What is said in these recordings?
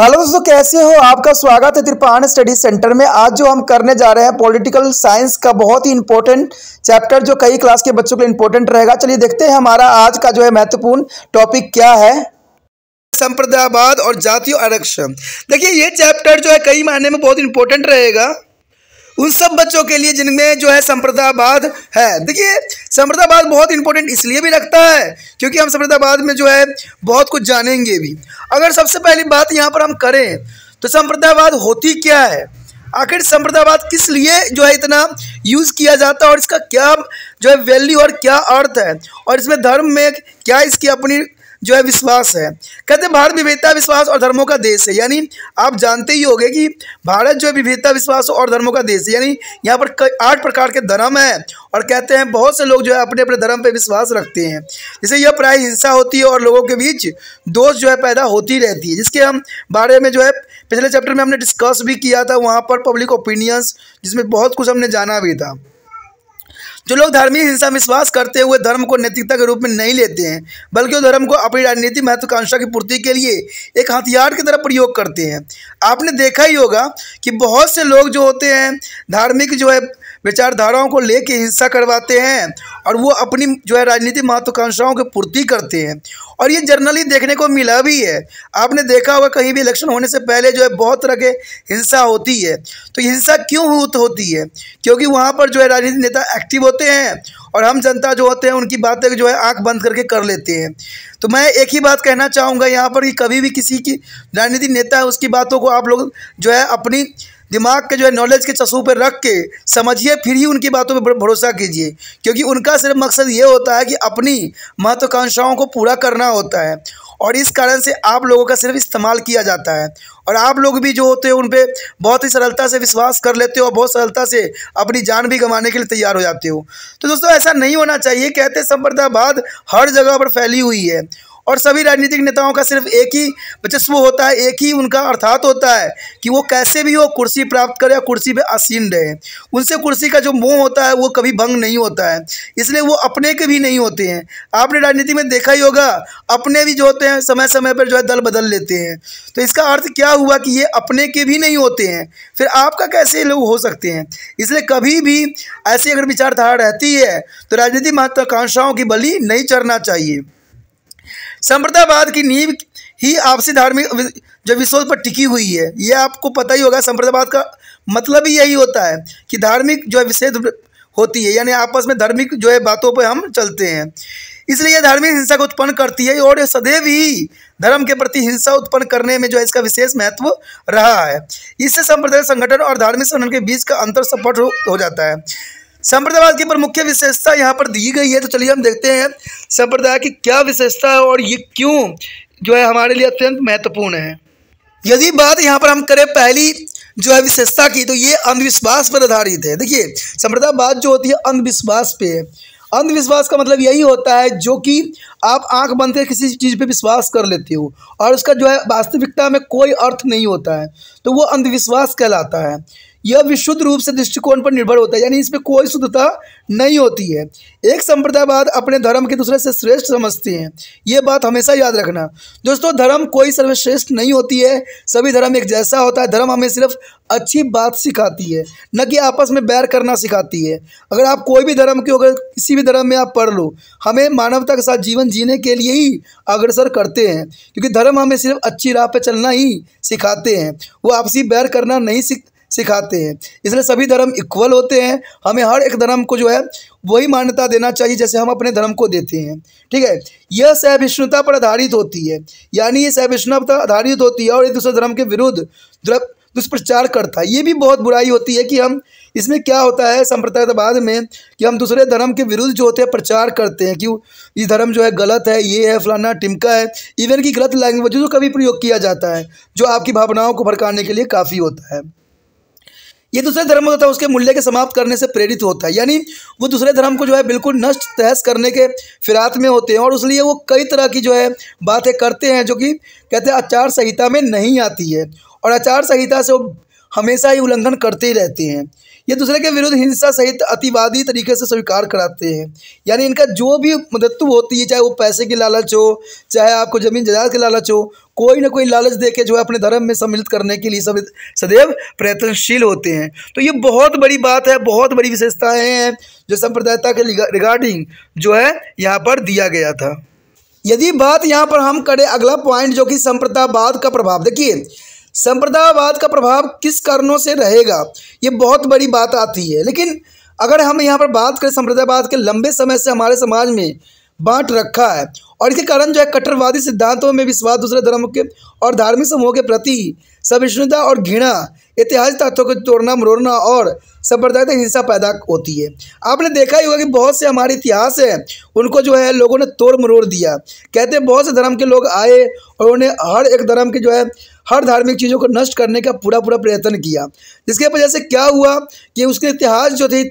hello दोस्तों कैसे हो आपका स्वागत है त्रिपाण स्टडी सेंटर में आज जो हम करने जा रहे हैं पॉलिटिकल साइंस का बहुत ही इंपॉर्टेंट चैप्टर जो कई क्लास के बच्चों के लिए इंपॉर्टेंट रहेगा चलिए देखते हैं हमारा आज का जो है महत्वपूर्ण टॉपिक क्या है संप्रदायवाद और जातीय आरक्षण देखिए ये चैप्टर जो है कई मायने में बहुत इंपॉर्टेंट रहेगा उन सब बच्चों के लिए जिनमें जो है संप्रदायवाद है देखिए संप्रदायवाद बहुत इंपॉर्टेंट इसलिए भी रखता है क्योंकि हम संप्रदायवाद में जो है बहुत कुछ जानेंगे भी अगर सबसे पहली बात यहाँ पर हम करें तो संप्रदायवाद होती क्या है आखिर संप्रदायवाद किस लिए जो है इतना यूज़ किया जाता है और इसका क्या जो है वैल्यू और क्या अर्थ है और इसमें धर्म में क्या इसकी अपनी जो है विश्वास है कहते हैं भारत विविधता विश्वास और धर्मों का देश है यानी आप जानते ही होंगे कि भारत जो है विविधता विश्वास और धर्मों का देश है यानी यहाँ पर आठ प्रकार के धर्म है और कहते हैं बहुत से लोग जो है अपने अपने धर्म पर विश्वास रखते हैं जैसे यह प्राय हिंसा होती है और लोगों के बीच दोष जो है पैदा होती रहती है जिसके हम बारे में जो है पिछले चैप्टर में हमने डिस्कस भी किया था वहाँ पर पब्लिक ओपिनियंस जिसमें बहुत कुछ हमने जाना भी था जो लोग धार्मिक हिंसा विश्वास करते हुए धर्म को नैतिकता के रूप में नहीं लेते हैं बल्कि वो धर्म को अपनी राजनीतिक महत्वाकांक्षा की पूर्ति के लिए एक हथियार की तरह प्रयोग करते हैं आपने देखा ही होगा कि बहुत से लोग जो होते हैं धार्मिक जो है विचारधाराओं को लेके हिंसा करवाते हैं और वो अपनी जो है राजनीतिक महत्वाकांक्षाओं की पूर्ति करते हैं और ये जर्नली देखने को मिला भी है आपने देखा होगा कहीं भी इलेक्शन होने से पहले जो है बहुत तरह के हिंसा होती है तो हिंसा क्यों होती है क्योंकि वहाँ पर जो है राजनीतिक नेता एक्टिव होते हैं और हम जनता जो होते हैं उनकी बातें जो है आंख बंद करके कर लेते हैं तो मैं एक ही बात कहना चाहूँगा यहाँ पर कि कभी भी किसी की राजनीतिक नेता है उसकी बातों को आप लोग जो है अपनी दिमाग के जो है नॉलेज के चशू पर रख के समझिए फिर ही उनकी बातों पर भरोसा कीजिए क्योंकि उनका सिर्फ मकसद ये होता है कि अपनी महत्वाकांक्षाओं को पूरा करना होता है और इस कारण से आप लोगों का सिर्फ इस्तेमाल किया जाता है और आप लोग भी जो होते हो उन पर बहुत ही सरलता से विश्वास कर लेते हो और बहुत सरलता से अपनी जान भी गंवाने के लिए तैयार हो जाते हो तो दोस्तों ऐसा नहीं होना चाहिए कहते संप्रदायवाद हर जगह पर फैली हुई है और सभी राजनीतिक नेताओं का सिर्फ एक ही वर्चस्व होता है एक ही उनका अर्थात होता है कि वो कैसे भी हो कुर्सी प्राप्त करें या कुर्सी पर आसीन रहे उनसे कुर्सी का जो मोह होता है वो कभी भंग नहीं होता है इसलिए वो अपने के भी नहीं होते हैं आपने राजनीति में देखा ही होगा अपने भी जो होते हैं समय समय पर जो है दल बदल लेते हैं तो इसका अर्थ क्या हुआ कि ये अपने के भी नहीं होते हैं फिर आपका कैसे लोग हो सकते हैं इसलिए कभी भी ऐसी अगर विचारधारा रहती है तो राजनीति महत्वाकांक्षाओं की बलि नहीं चढ़ना चाहिए संप्रदायवाद की नींव ही आपसी धार्मिक जो विश्वास पर टिकी हुई है यह आपको पता ही होगा संप्रदायवाद का मतलब ही यही होता है कि धार्मिक जो है होती है यानी आपस में धार्मिक जो है बातों पर हम चलते हैं इसलिए यह धार्मिक हिंसा को उत्पन्न करती है और सदैव ही धर्म के प्रति हिंसा उत्पन्न करने में जो है इसका विशेष महत्व रहा है इससे संप्रदाय संगठन और धार्मिक संगठन के बीच का अंतर स्पष्ट हो जाता है संप्रदायवाद की पर मुख्य विशेषता यहाँ पर दी गई है तो चलिए हम देखते हैं संप्रदाय की क्या विशेषता है और ये क्यों जो है हमारे लिए अत्यंत महत्वपूर्ण है यदि बात यहाँ पर हम करें पहली जो है विशेषता की तो ये अंधविश्वास पर आधारित है देखिए संप्रदायवाद जो होती है अंधविश्वास पे है अंधविश्वास का मतलब यही होता है जो कि आप आंख बंद कर किसी चीज़ पे विश्वास कर लेते हो और उसका जो है वास्तविकता में कोई अर्थ नहीं होता है तो वो अंधविश्वास कहलाता है यह विशुद्ध रूप से दृष्टिकोण पर निर्भर होता है यानी इसमें कोई शुद्धता नहीं होती है एक संप्रदायवाद अपने धर्म के दूसरे से श्रेष्ठ समझते हैं ये बात हमेशा याद रखना दोस्तों धर्म कोई सर्वश्रेष्ठ नहीं होती है सभी धर्म एक जैसा होता है धर्म हमें सिर्फ अच्छी बात सिखाती है न कि आपस में बैर करना सिखाती है अगर आप कोई भी धर्म की अगर किसी भी धर्म में आप पढ़ लो हमें मानवता के साथ जीवन जीने के लिए ही अग्रसर करते हैं क्योंकि धर्म हमें सिर्फ अच्छी राह पर चलना ही सिखाते हैं वो आपसी बैर करना नहीं सीख सिखाते हैं इसलिए सभी धर्म इक्वल होते हैं हमें हर एक धर्म को जो है वही मान्यता देना चाहिए जैसे हम अपने धर्म को देते हैं ठीक है यह सहिष्णुता पर आधारित होती है यानी ये सहिष्णुता पर आधारित होती है और एक दूसरे धर्म के विरुद्ध दुष्प्रचार करता है ये भी बहुत बुराई होती है कि हम इसमें क्या होता है संप्रदायवाद में कि हम दूसरे धर्म के विरुद्ध जो होते हैं प्रचार करते हैं कि ये धर्म जो है गलत है ये है फलाना टिमका है इवन की गलत लैंग्वेज जो कभी प्रयोग किया जाता है जो आपकी भावनाओं को भड़काने के लिए काफ़ी होता है ये दूसरे धर्म होता है उसके मूल्य के समाप्त करने से प्रेरित होता है यानी वो दूसरे धर्म को जो है बिल्कुल नष्ट तहस करने के फिरात में होते हैं और इसलिए वो कई तरह की जो है बातें करते हैं जो कि कहते हैं आचार संहिता में नहीं आती है और आचार संहिता से वो हमेशा ही उल्लंघन करते ही रहते हैं ये दूसरे के विरुद्ध हिंसा सहित अतिवादी तरीके से स्वीकार कराते हैं यानी इनका जो भी मदत्व होती है चाहे वो पैसे की लालच हो चाहे आपको ज़मीन जायदाद की लालच हो कोई ना कोई लालच दे के जो है अपने धर्म में सम्मिलित करने के लिए सदैव प्रयत्नशील होते हैं तो ये बहुत बड़ी बात है बहुत बड़ी विशेषताएँ हैं जो संप्रदायता के रिगार्डिंग जो है यहाँ पर दिया गया था यदि बात यहाँ पर हम करें अगला पॉइंट जो कि संप्रदायवाद का प्रभाव देखिए संप्रदायवाद का प्रभाव किस कारणों से रहेगा ये बहुत बड़ी बात आती है लेकिन अगर हम यहाँ पर बात करें संप्रदायवाद के लंबे समय से हमारे समाज में बांट रखा है और इसके कारण जो है कट्टरवादी सिद्धांतों में विश्वास दूसरे धर्म के और धार्मिक समूहों के प्रति सहिष्णुता और घृणा ऐतिहासिक तत्वों को तोड़ना मरोड़ना और संप्रदाय हिंसा पैदा होती है आपने देखा ही होगा कि बहुत से हमारे इतिहास है उनको जो है लोगों ने तोड़ मरोड़ दिया कहते हैं बहुत से धर्म के लोग आए और उन्हें हर एक धर्म के जो है हर धार्मिक चीज़ों को नष्ट करने का पूरा पूरा प्रयत्न किया जिसके वजह से क्या हुआ कि उसके इतिहास जो थे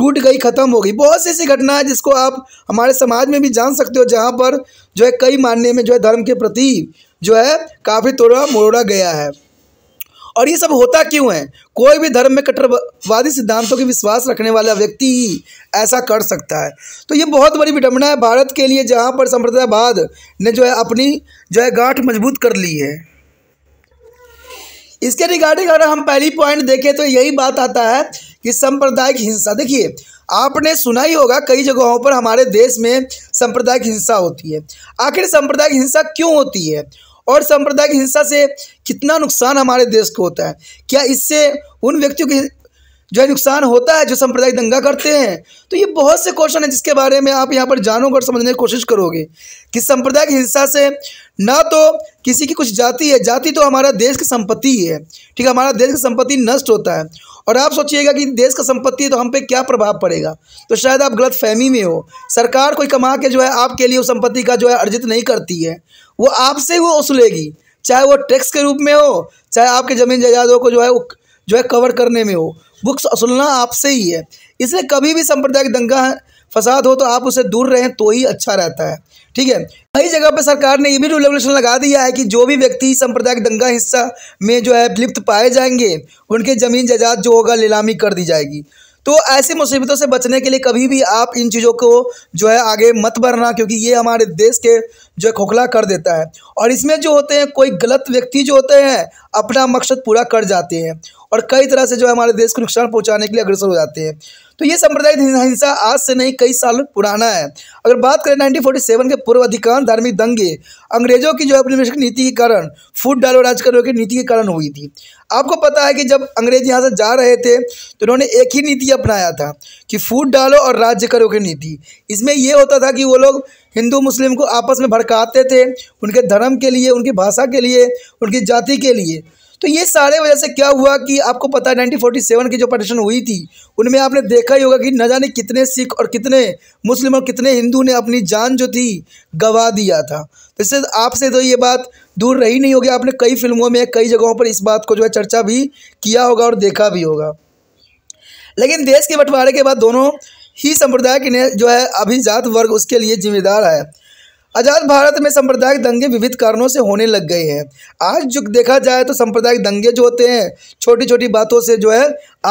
टूट गई ख़त्म हो गई बहुत सी ऐसी घटना है जिसको आप हमारे समाज में भी जान सकते हो जहाँ पर जो है कई मानने में जो है धर्म के प्रति जो है काफ़ी तोड़ा मोड़ा गया है और ये सब होता क्यों है कोई भी धर्म में कट्टरवादी सिद्धांतों के विश्वास रखने वाला व्यक्ति ही ऐसा कर सकता है तो ये बहुत बड़ी विडम्बना है भारत के लिए जहाँ पर संप्रदायवाद ने जो है अपनी जो है गांठ मजबूत कर ली है इसके रिगार्डिंग अगर हम पहली पॉइंट देखें तो यही बात आता है कि सांप्रदायिक हिंसा देखिए आपने सुना ही होगा कई जगहों पर हमारे देश में सांप्रदायिक हिंसा होती है आखिर सांप्रदायिक हिंसा क्यों होती है और सांप्रदायिक हिंसा से कितना नुकसान हमारे देश को होता है क्या इससे उन व्यक्तियों की जो है नुकसान होता है जो सांप्रदायिक दंगा करते हैं तो ये बहुत से क्वेश्चन हैं जिसके बारे में आप यहाँ पर जानोगे और समझने की कोशिश करोगे कि सांप्रदायिक हिंसा से ना तो किसी की कुछ जाति है जाति तो हमारा देश की संपत्ति है ठीक है हमारा देश की संपत्ति नष्ट होता है और आप सोचिएगा कि देश का संपत्ति है तो हम पे क्या प्रभाव पड़ेगा तो शायद आप गलत फहमी में हो सरकार कोई कमा के जो है आपके लिए उस संपत्ति का जो है अर्जित नहीं करती है वो आपसे वो उसलेगी चाहे वो टैक्स के रूप में हो चाहे आपके ज़मीन जायदादों को जो है जो है कवर करने में हो बुक्स असलना आपसे ही है इसलिए कभी भी सांप्रदायिक दंगा फसाद हो तो आप उसे दूर रहें तो ही अच्छा रहता है ठीक है कई जगह पर सरकार ने ये भी रूल रेगुलेशन लगा दिया है कि जो भी व्यक्ति सांप्रदायिक दंगा हिस्सा में जो है लिप्त पाए जाएंगे उनके ज़मीन जायदाद जो होगा नीलामी कर दी जाएगी तो ऐसी मुसीबतों से बचने के लिए कभी भी आप इन चीज़ों को जो है आगे मत बढ़ना क्योंकि ये हमारे देश के जो है खोखला कर देता है और इसमें जो होते हैं कोई गलत व्यक्ति जो होते हैं अपना मकसद पूरा कर जाते हैं और कई तरह से जो है हमारे देश को नुकसान पहुँचाने के लिए अग्रसर हो जाते हैं तो ये सांप्रदायिक हिंसा आज से नहीं कई साल पुराना है अगर बात करें नाइनटीन के पूर्व अधिकांश धार्मिक दंगे अंग्रेजों की जो अपनी नीति के कारण फूड डालो राज करो की नीति के कारण हुई थी आपको पता है कि जब अंग्रेज यहाँ से जा रहे थे तो उन्होंने एक ही नीति अपनाया था कि फूड डालो और राज्य करो की नीति इसमें यह होता था कि वो लोग हिंदू मुस्लिम को आपस में भड़काते थे उनके धर्म के लिए उनकी भाषा के लिए उनकी जाति के लिए तो ये सारे वजह से क्या हुआ कि आपको पता है नाइनटीन की जो पटिशन हुई थी उनमें आपने देखा ही होगा कि न जाने कितने सिख और कितने मुस्लिम और कितने हिंदू ने अपनी जान जो थी गवा दिया था तो इससे आपसे तो ये बात दूर रही नहीं होगी आपने कई फिल्मों में कई जगहों पर इस बात को जो है चर्चा भी किया होगा और देखा भी होगा लेकिन देश के बंटवारे के बाद दोनों ही संप्रदाय के जो है अभी जात वर्ग उसके लिए जिम्मेदार है आज़ाद भारत में सांप्रदायिक दंगे विविध कारणों से होने लग गए हैं आज जो देखा जाए तो सांप्रदायिक दंगे जो होते हैं छोटी छोटी बातों से जो है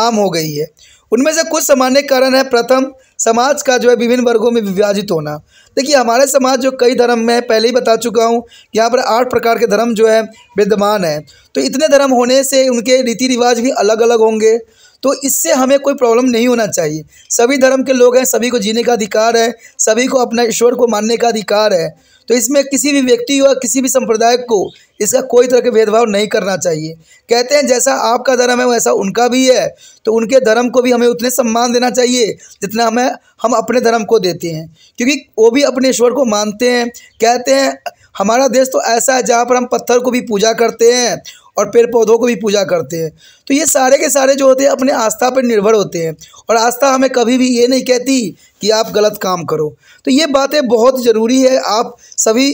आम हो गई है उनमें से कुछ सामान्य कारण है प्रथम समाज का जो है विभिन्न वर्गों में विभाजित होना देखिए हमारे समाज जो कई धर्म में पहले ही बता चुका हूँ यहाँ पर आठ प्रकार के धर्म जो है विद्यमान हैं तो इतने धर्म होने से उनके रीति रिवाज भी अलग अलग होंगे तो इससे हमें कोई प्रॉब्लम नहीं होना चाहिए सभी धर्म के लोग हैं सभी को जीने का अधिकार है सभी को अपना ईश्वर को मानने का अधिकार है तो इसमें किसी भी व्यक्ति या किसी भी संप्रदाय को इसका कोई तरह के भेदभाव नहीं करना चाहिए कहते हैं जैसा आपका धर्म है वैसा उनका भी है तो उनके धर्म को भी हमें उतने सम्मान देना चाहिए जितना हमें हम अपने धर्म को देते हैं क्योंकि वो भी अपने ईश्वर को मानते हैं कहते हैं हमारा देश तो ऐसा है जहाँ पर हम पत्थर को भी पूजा करते हैं और पेड़ पौधों को भी पूजा करते हैं तो ये सारे के सारे जो होते हैं अपने आस्था पर निर्भर होते हैं और आस्था हमें कभी भी ये नहीं कहती कि आप गलत काम करो तो ये बातें बहुत ज़रूरी है आप सभी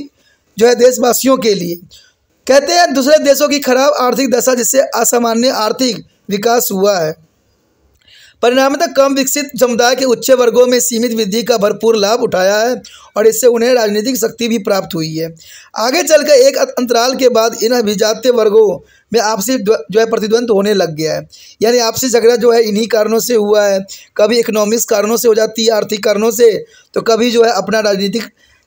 जो है देशवासियों के लिए कहते हैं दूसरे देशों की खराब आर्थिक दशा जिससे असामान्य आर्थिक विकास हुआ है परिणाम तक कम विकसित समुदाय के उच्च वर्गों में सीमित वृद्धि का भरपूर लाभ उठाया है और इससे उन्हें राजनीतिक शक्ति भी प्राप्त हुई है आगे चलकर एक अंतराल के बाद इन अभिजात्य वर्गों में आपसी जो है प्रतिद्वंद होने लग गया है यानी आपसी झगड़ा जो है इन्हीं कारणों से हुआ है कभी इकोनॉमिक्स कारणों से हो जाती है आर्थिक कारणों से तो कभी जो है अपना राजनीतिक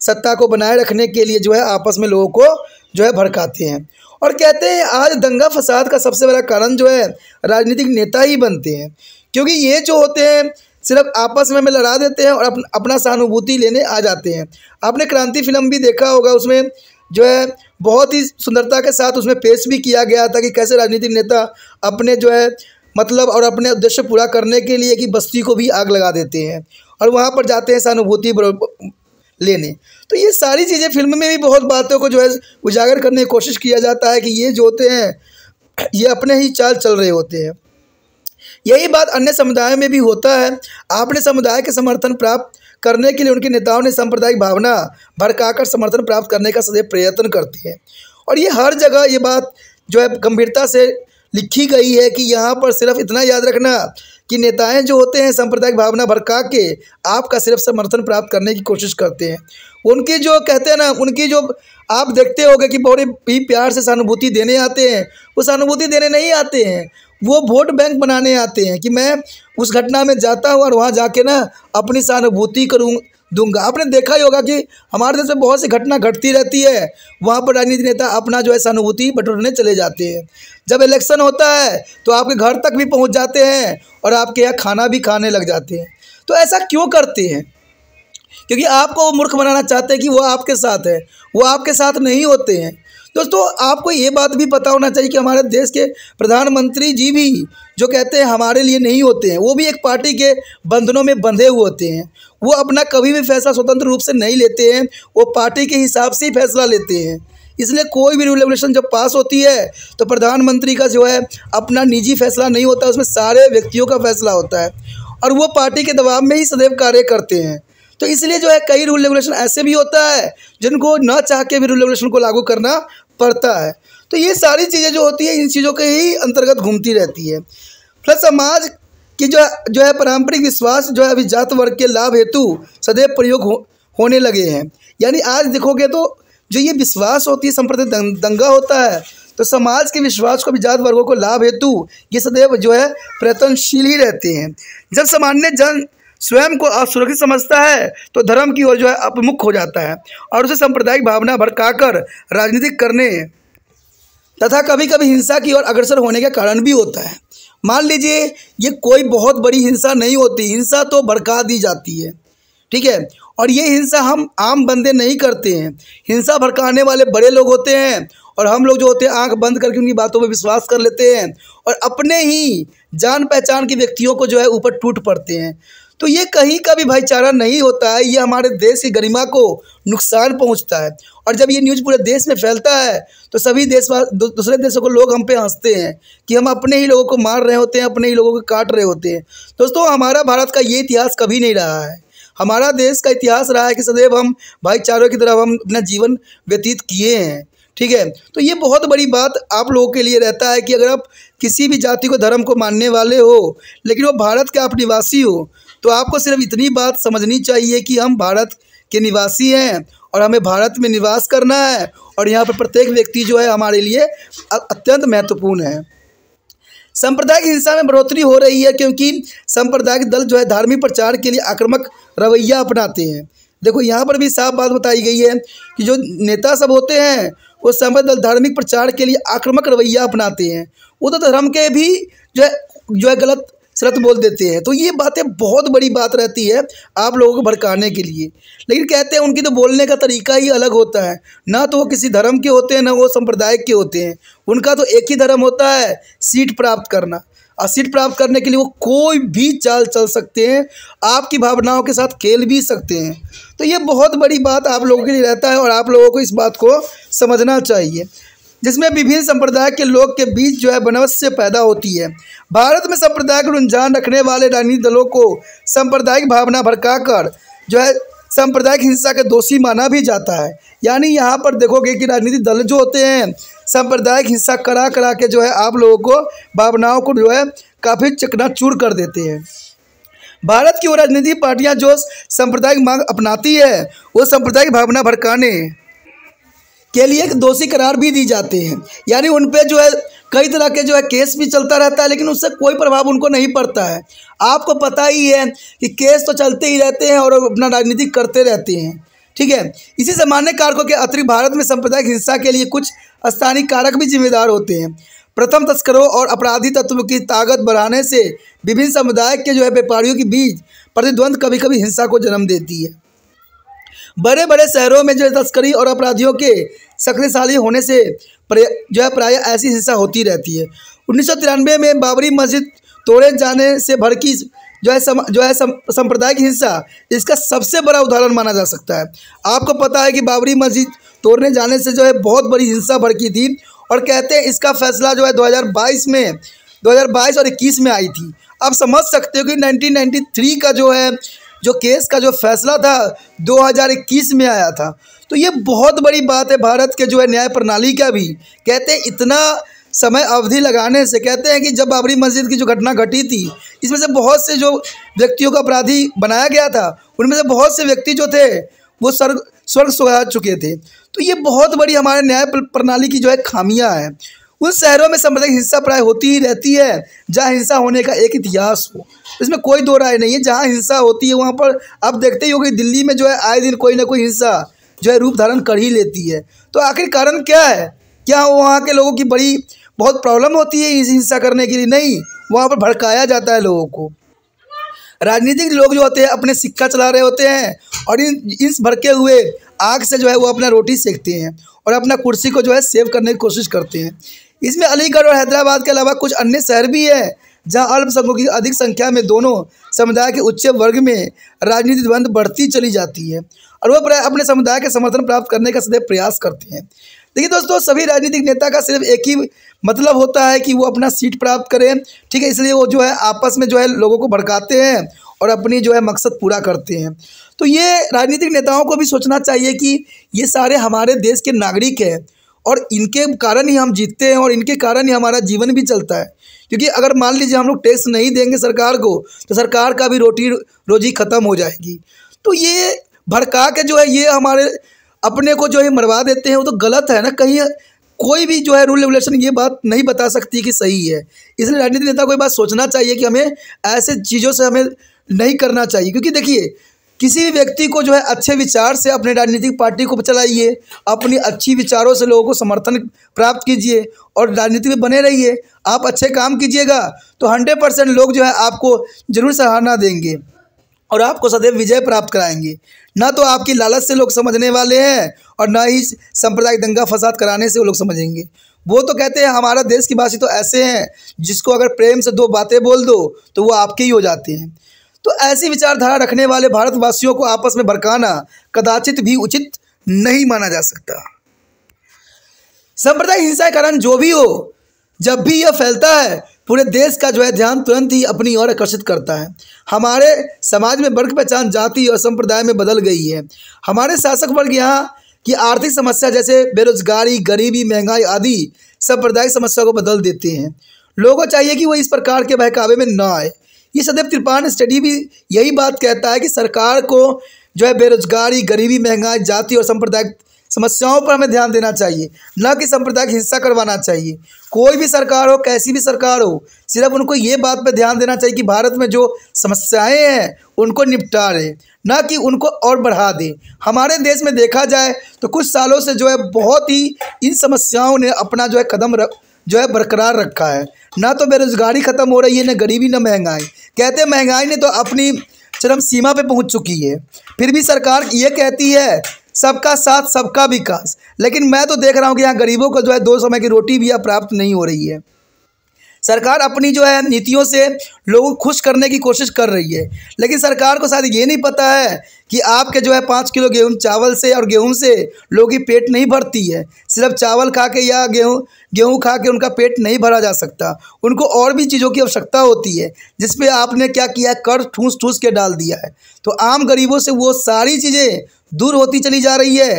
सत्ता को बनाए रखने के लिए जो है आपस में लोगों को जो है भड़काते हैं और कहते हैं आज दंगा फसाद का सबसे बड़ा कारण जो है राजनीतिक नेता ही बनते हैं क्योंकि ये जो होते हैं सिर्फ आपस में हमें लड़ा देते हैं और अपन, अपना सहानुभूति लेने आ जाते हैं आपने क्रांति फिल्म भी देखा होगा उसमें जो है बहुत ही सुंदरता के साथ उसमें पेश भी किया गया था कि कैसे राजनीतिक नेता अपने जो है मतलब और अपने उद्देश्य पूरा करने के लिए कि बस्ती को भी आग लगा देते हैं और वहाँ पर जाते हैं सहानुभूति लेने तो ये सारी चीज़ें फिल्म में भी बहुत बातों को जो है उजागर करने की कोशिश किया जाता है कि ये जो होते हैं ये अपने ही चाल चल रहे होते हैं यही बात अन्य समुदायों में भी होता है आपने समुदाय के समर्थन प्राप्त करने के लिए उनके नेताओं ने सांप्रदायिक भावना भड़काकर समर्थन प्राप्त करने का सदैव प्रयत्न करते हैं और ये हर जगह ये बात जो है गंभीरता से लिखी गई है कि यहाँ पर सिर्फ इतना याद रखना कि नेताएं जो होते हैं सांप्रदायिक भावना भड़का के आपका सिर्फ समर्थन प्राप्त करने की कोशिश करते हैं उनकी जो कहते हैं ना उनकी जो आप देखते होगे कि बड़े भी प्यार से सहानुभूति देने आते हैं वो सहानुभूति देने नहीं आते हैं वो वोट बैंक बनाने आते हैं कि मैं उस घटना में जाता हूँ और वहाँ जाके ना अपनी सहानुभूति करूँ दूंगा आपने देखा ही होगा कि हमारे देश में बहुत सी घटना घटती रहती है वहाँ पर राजनीति नेता अपना जो है सहानुभूति बटोरने चले जाते हैं जब इलेक्शन होता है तो आपके घर तक भी पहुँच जाते हैं और आपके यहाँ खाना भी खाने लग जाते हैं तो ऐसा क्यों करते हैं क्योंकि आपको वो मूर्ख बनाना चाहते हैं कि वो आपके साथ है वो आपके साथ नहीं होते हैं दोस्तों आपको ये बात भी पता होना चाहिए कि हमारे देश के प्रधानमंत्री जी भी जो कहते हैं हमारे लिए नहीं होते हैं वो भी एक पार्टी के बंधनों में बंधे हुए होते हैं वो अपना कभी भी फैसला स्वतंत्र रूप से नहीं लेते हैं वो पार्टी के हिसाब से ही फैसला लेते हैं इसलिए कोई भी रेगुलेशन जब पास होती है तो प्रधानमंत्री का जो है अपना निजी फैसला नहीं होता उसमें सारे व्यक्तियों का फैसला होता है और वो पार्टी के दबाव में ही सदैव कार्य करते हैं तो इसलिए जो है कई रूल रेगुलेशन ऐसे भी होता है जिनको न चाह के भी रूल रेगुलेशन को लागू करना पड़ता है तो ये सारी चीज़ें जो होती है इन चीज़ों के ही अंतर्गत घूमती रहती है प्लस समाज की जो जो है पारंपरिक विश्वास जो है अभी जात वर्ग के लाभ हेतु सदैव प्रयोग हो, होने लगे हैं यानी आज देखोगे तो जो ये विश्वास होती है संप्रदाय दंग, दंगा होता है तो समाज के विश्वास को जात वर्गों को लाभ हेतु ये सदैव जो है प्रयत्नशील ही रहते हैं जब सामान्य जन स्वयं को असुरक्षित समझता है तो धर्म की ओर जो है अपमुख हो जाता है और उसे सांप्रदायिक भावना भड़काकर राजनीतिक करने तथा कभी कभी हिंसा की ओर अग्रसर होने का कारण भी होता है मान लीजिए ये कोई बहुत बड़ी हिंसा नहीं होती हिंसा तो भड़का दी जाती है ठीक है और ये हिंसा हम आम बंदे नहीं करते हैं हिंसा भड़काने वाले बड़े लोग होते हैं और हम लोग जो होते हैं आंख बंद करके उनकी बातों पर विश्वास कर लेते हैं और अपने ही जान पहचान के व्यक्तियों को जो है ऊपर टूट पड़ते हैं तो ये कहीं का भी भाईचारा नहीं होता है ये हमारे देश की गरिमा को नुकसान पहुंचता है और जब ये न्यूज़ पूरे देश में फैलता है तो सभी देश दूसरे देशों को लोग हम पे हंसते हैं कि हम अपने ही लोगों को मार रहे होते हैं अपने ही लोगों को काट रहे होते हैं दोस्तों हमारा भारत का ये इतिहास कभी नहीं रहा है हमारा देश का इतिहास रहा है कि सदैव हम भाईचारों की तरफ हम अपना जीवन व्यतीत किए हैं ठीक है तो ये बहुत बड़ी बात आप लोगों के लिए रहता है कि अगर आप किसी भी जाति को धर्म को मानने वाले हो लेकिन वो भारत के आप निवासी हो तो आपको सिर्फ इतनी बात समझनी चाहिए कि हम भारत के निवासी हैं और हमें भारत में निवास करना है और यहाँ पर प्रत्येक व्यक्ति जो है हमारे लिए अत्यंत महत्वपूर्ण है सांप्रदायिक हिंसा में बढ़ोतरी हो रही है क्योंकि सांप्रदायिक दल जो है धार्मिक प्रचार के लिए आक्रामक रवैया अपनाते हैं देखो यहाँ पर भी साफ बात बताई गई है कि जो नेता सब होते हैं वो सांप्रदायिक दल धार्मिक प्रचार के लिए आक्रामक रवैया अपनाते हैं वो तो धर्म के भी जो है जो है गलत शरत बोल देते हैं तो ये बातें बहुत बड़ी बात रहती है आप लोगों को भड़काने के लिए लेकिन कहते हैं उनकी तो बोलने का तरीका ही अलग होता है ना तो वो किसी धर्म के होते हैं ना वो संप्रदाय के होते हैं उनका तो एक ही धर्म होता है सीट प्राप्त करना और सीट प्राप्त करने के लिए वो कोई भी चाल चल सकते हैं आपकी भावनाओं के साथ खेल भी सकते हैं तो ये बहुत बड़ी बात आप लोगों के लिए रहता है और आप लोगों को इस बात को समझना चाहिए जिसमें विभिन्न संप्रदाय के लोग के बीच जो है बनवस्य पैदा होती है भारत में को रुझान रखने वाले राजनीतिक दलों को सांप्रदायिक भावना भड़काकर जो है सांप्रदायिक हिंसा के दोषी माना भी जाता है यानी यहाँ पर देखोगे कि राजनीतिक दल जो होते हैं सांप्रदायिक हिंसा करा करा के जो है आप लोगों को भावनाओं को जो है काफ़ी चूर कर देते हैं भारत की वो राजनीतिक पार्टियाँ जो सांप्रदायिक मांग अपनाती है वो सांप्रदायिक भावना भड़काने के लिए दोषी करार भी दी जाते हैं यानी उन पर जो है कई तरह के जो है केस भी चलता रहता है लेकिन उससे कोई प्रभाव उनको नहीं पड़ता है आपको पता ही है कि केस तो चलते ही रहते हैं और अपना राजनीति करते रहते हैं ठीक है इसी सामान्य कारकों के अतिरिक्त भारत में सांप्रदायिक हिंसा के लिए कुछ स्थानीय कारक भी जिम्मेदार होते हैं प्रथम तस्करों और अपराधी तत्वों की ताकत बढ़ाने से विभिन्न समुदाय के जो है व्यापारियों के बीच प्रतिद्वंद कभी कभी हिंसा को जन्म देती है बड़े बड़े शहरों में जो है तस्करी और अपराधियों के शक्तिशाली होने से जो है प्राय ऐसी हिंसा होती रहती है उन्नीस में बाबरी मस्जिद तोड़े जाने से भड़की जो है सम, जो है सम, सांप्रदायिक हिंसा इसका सबसे बड़ा उदाहरण माना जा सकता है आपको पता है कि बाबरी मस्जिद तोड़ने जाने से जो है बहुत बड़ी हिंसा भड़की थी और कहते हैं इसका फैसला जो है 2022 में 2022 और 21 में आई थी आप समझ सकते हो कि 1993 का जो है जो केस का जो फैसला था 2021 में आया था तो ये बहुत बड़ी बात है भारत के जो है न्याय प्रणाली का भी कहते हैं इतना समय अवधि लगाने से कहते हैं कि जब बाबरी मस्जिद की जो घटना घटी थी इसमें से बहुत से जो व्यक्तियों का अपराधी बनाया गया था उनमें से बहुत से व्यक्ति जो थे वो स्वर्ग स्वर्ग सुधार चुके थे तो ये बहुत बड़ी हमारे न्याय प्रणाली की जो है खामियाँ हैं उन शहरों में सांप्रदायिक हिंसा प्राय होती ही रहती है जहाँ हिंसा होने का एक इतिहास हो इसमें कोई दो राय नहीं है जहाँ हिंसा होती है वहाँ पर आप देखते ही हो कि दिल्ली में जो है आए दिन कोई ना कोई हिंसा जो है रूप धारण कर ही लेती है तो आखिर कारण क्या है क्या वहाँ के लोगों की बड़ी बहुत प्रॉब्लम होती है इस हिंसा करने के लिए नहीं वहाँ पर भड़काया जाता है लोगों को राजनीतिक लोग जो होते हैं अपने सिक्का चला रहे होते हैं और इन इस भड़के हुए आग से जो है वो अपना रोटी सेकते हैं और अपना कुर्सी को जो है सेव करने की कोशिश करते हैं इसमें अलीगढ़ और हैदराबाद के अलावा कुछ अन्य शहर भी हैं जहाँ अल्पसंख्यकों की अधिक संख्या में दोनों समुदाय के उच्च वर्ग में राजनीतिक द्वंद बढ़ती चली जाती है और वह अपने समुदाय के समर्थन प्राप्त करने का सदैव प्रयास करते हैं देखिए दोस्तों सभी राजनीतिक नेता का सिर्फ एक ही मतलब होता है कि वो अपना सीट प्राप्त करें ठीक है इसलिए वो जो है आपस में जो है लोगों को भड़काते हैं और अपनी जो है मकसद पूरा करते हैं तो ये राजनीतिक नेताओं को भी सोचना चाहिए कि ये सारे हमारे देश के नागरिक हैं और इनके कारण ही हम जीतते हैं और इनके कारण ही हमारा जीवन भी चलता है क्योंकि अगर मान लीजिए हम लोग टैक्स नहीं देंगे सरकार को तो सरकार का भी रोटी रोजी ख़त्म हो जाएगी तो ये भड़का के जो है ये हमारे अपने को जो है मरवा देते हैं वो तो गलत है ना कहीं कोई भी जो है रूल रेगुलेशन ये बात नहीं बता सकती कि सही है इसलिए राजनीतिक नेता को बात सोचना चाहिए कि हमें ऐसे चीज़ों से हमें नहीं करना चाहिए क्योंकि देखिए किसी भी व्यक्ति को जो है अच्छे विचार से अपनी राजनीतिक पार्टी को चलाइए अपनी अच्छी विचारों से लोगों को समर्थन प्राप्त कीजिए और राजनीति में बने रहिए आप अच्छे काम कीजिएगा तो हंड्रेड परसेंट लोग जो है आपको जरूर सराहना देंगे और आपको सदैव विजय प्राप्त कराएंगे ना तो आपकी लालच से लोग समझने वाले हैं और ना ही सांप्रदायिक दंगा फसाद कराने से वो लोग समझेंगे वो तो कहते हैं हमारा देश की भाषा तो ऐसे हैं जिसको अगर प्रेम से दो बातें बोल दो तो वो आपके ही हो जाते हैं तो ऐसी विचारधारा रखने वाले भारतवासियों को आपस में भड़काना कदाचित भी उचित नहीं माना जा सकता संप्रदाय हिंसा कारण जो भी हो जब भी यह फैलता है पूरे देश का जो है ध्यान तुरंत ही अपनी ओर आकर्षित करता है हमारे समाज में वर्ग पहचान जाति और संप्रदाय में बदल गई है हमारे शासक वर्ग यहाँ की आर्थिक समस्या जैसे बेरोजगारी गरीबी महंगाई आदि सांप्रदायिक समस्या को बदल देते हैं लोगों चाहिए कि वो इस प्रकार के बहकावे में ना आए ये सदैव त्रिपान स्टडी भी यही बात कहता है कि सरकार को जो है बेरोजगारी गरीबी महंगाई जाति और सांप्रदायिक समस्याओं पर हमें ध्यान देना चाहिए न कि सांप्रदायिक हिंसा करवाना चाहिए कोई भी सरकार हो कैसी भी सरकार हो सिर्फ उनको ये बात पर ध्यान देना चाहिए कि भारत में जो समस्याएं हैं उनको रहे न कि उनको और बढ़ा दें हमारे देश में देखा जाए तो कुछ सालों से जो है बहुत ही इन समस्याओं ने अपना जो है कदम रख जो है बरकरार रखा है ना तो बेरोज़गारी ख़त्म हो रही है ना गरीबी ना महंगाई कहते हैं महंगाई ने तो अपनी चरम सीमा पे पहुंच चुकी है फिर भी सरकार ये कहती है सबका साथ सबका विकास लेकिन मैं तो देख रहा हूँ कि यहाँ गरीबों को जो है दो समय की रोटी भी प्राप्त नहीं हो रही है सरकार अपनी जो है नीतियों से लोगों को खुश करने की कोशिश कर रही है लेकिन सरकार को शायद ये नहीं पता है कि आपके जो है पाँच किलो गेहूँ चावल से और गेहूँ से लोगों की पेट नहीं भरती है सिर्फ चावल खा के या गेहूँ गेहूँ खा के उनका पेट नहीं भरा जा सकता उनको और भी चीज़ों की आवश्यकता होती है जिसपे आपने क्या किया है कर ठूस ठूस के डाल दिया है तो आम गरीबों से वो सारी चीज़ें दूर होती चली जा रही है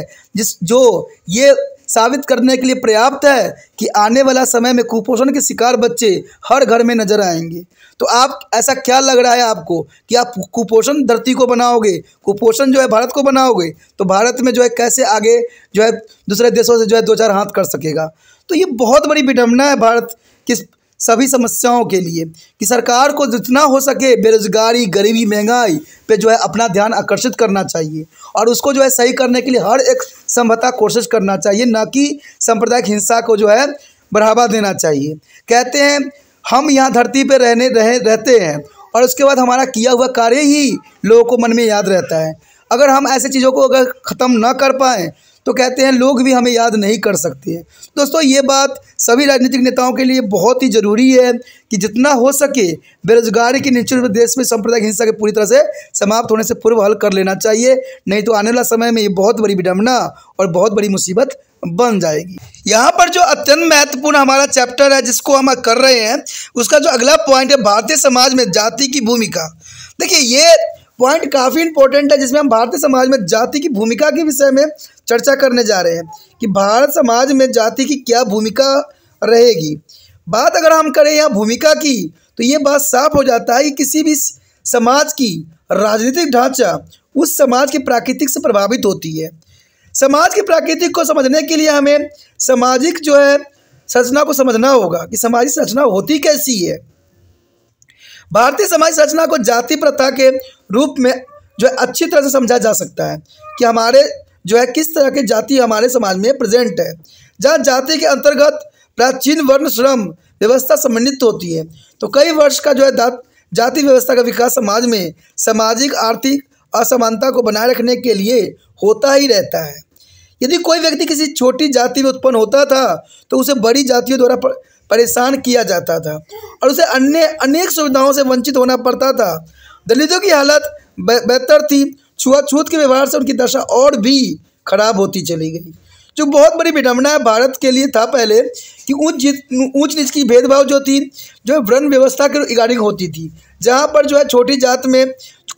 जिस जो ये साबित करने के लिए पर्याप्त है कि आने वाला समय में कुपोषण के शिकार बच्चे हर घर में नजर आएंगे तो आप ऐसा क्या लग रहा है आपको कि आप कुपोषण धरती को बनाओगे कुपोषण जो है भारत को बनाओगे तो भारत में जो है कैसे आगे जो है दूसरे देशों से जो है दो चार हाथ कर सकेगा तो ये बहुत बड़ी विडम्बना है भारत किस सभी समस्याओं के लिए कि सरकार को जितना हो सके बेरोजगारी गरीबी महंगाई पे जो है अपना ध्यान आकर्षित करना चाहिए और उसको जो है सही करने के लिए हर एक सम्भता कोशिश करना चाहिए न कि सांप्रदायिक हिंसा को जो है बढ़ावा देना चाहिए कहते हैं हम यहाँ धरती पर रहने रहे रहते हैं और उसके बाद हमारा किया हुआ कार्य ही लोगों को मन में याद रहता है अगर हम ऐसे चीज़ों को अगर ख़त्म ना कर पाएँ तो कहते हैं लोग भी हमें याद नहीं कर सकते हैं दोस्तों ये बात सभी राजनीतिक नेताओं के लिए बहुत ही ज़रूरी है कि जितना हो सके बेरोजगारी के निश्चित देश में सांप्रदायिक हिंसा के पूरी तरह से समाप्त होने से पूर्व हल कर लेना चाहिए नहीं तो आने वाला समय में ये बहुत बड़ी विडम्बना और बहुत बड़ी मुसीबत बन जाएगी यहाँ पर जो अत्यंत महत्वपूर्ण हमारा चैप्टर है जिसको हम कर रहे हैं उसका जो अगला पॉइंट है भारतीय समाज में जाति की भूमिका देखिए ये पॉइंट काफ़ी इंपॉर्टेंट है जिसमें हम भारतीय समाज में जाति की भूमिका के विषय में चर्चा करने जा रहे हैं कि भारत समाज में जाति की क्या भूमिका रहेगी बात अगर हम करें यहाँ भूमिका की तो ये बात साफ हो जाता है कि किसी भी समाज की राजनीतिक ढांचा उस समाज के प्राकृतिक से प्रभावित होती है समाज के प्राकृतिक को समझने के लिए हमें सामाजिक जो है संरचना को समझना होगा कि सामाजिक संरचना होती कैसी है भारतीय समाज संरचना को जाति प्रथा के रूप में जो अच्छी तरह से समझा जा सकता है कि हमारे जो है किस तरह की जाति हमारे समाज में प्रेजेंट है जहाँ जाति के अंतर्गत प्राचीन वर्ण श्रम व्यवस्था समन्वित होती है तो कई वर्ष का जो है जाति व्यवस्था का विकास समाज में सामाजिक आर्थिक असमानता को बनाए रखने के लिए होता ही रहता है यदि कोई व्यक्ति किसी छोटी जाति में उत्पन्न होता था तो उसे बड़ी जातियों द्वारा परेशान किया जाता था और उसे अन्य अनेक सुविधाओं से वंचित होना पड़ता था दलितों की हालत बेहतर थी छुआछूत के व्यवहार से उनकी दशा और भी खराब होती चली गई जो बहुत बड़ी विडम्बना है भारत के लिए था पहले कि ऊंच ऊंच नीच की भेदभाव जो थी जो है वर्ण व्यवस्था के रिगार्डिंग होती थी जहाँ पर जो है छोटी जात में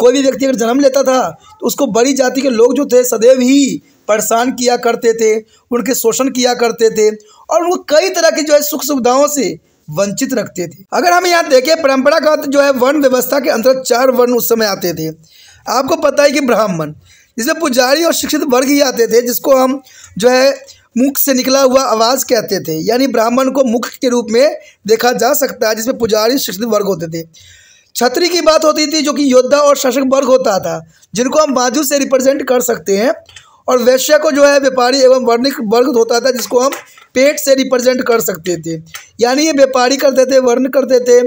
कोई भी व्यक्ति अगर जन्म लेता था तो उसको बड़ी जाति के लोग जो थे सदैव ही परेशान किया करते थे उनके शोषण किया करते थे और उनको कई तरह की जो है सुख सुविधाओं से वंचित रखते थे अगर हम यहाँ देखें परंपरागत जो है वर्ण व्यवस्था के अंतर्गत चार वर्ण उस समय आते थे आपको पता है कि ब्राह्मण जिसमें पुजारी और शिक्षित वर्ग ही आते थे जिसको हम जो है मुख से निकला हुआ आवाज़ कहते थे यानी ब्राह्मण को मुख के रूप में देखा जा सकता है जिसमें पुजारी शिक्षित वर्ग होते थे छतरी की बात होती थी जो कि योद्धा और शासक वर्ग होता था जिनको हम बाजू से रिप्रेजेंट कर सकते हैं और वैश्य को जो है व्यापारी एवं वर्णिक वर्ग होता था जिसको हम पेट से रिप्रेजेंट कर सकते थे यानी ये व्यापारी करते थे वर्ण करते थे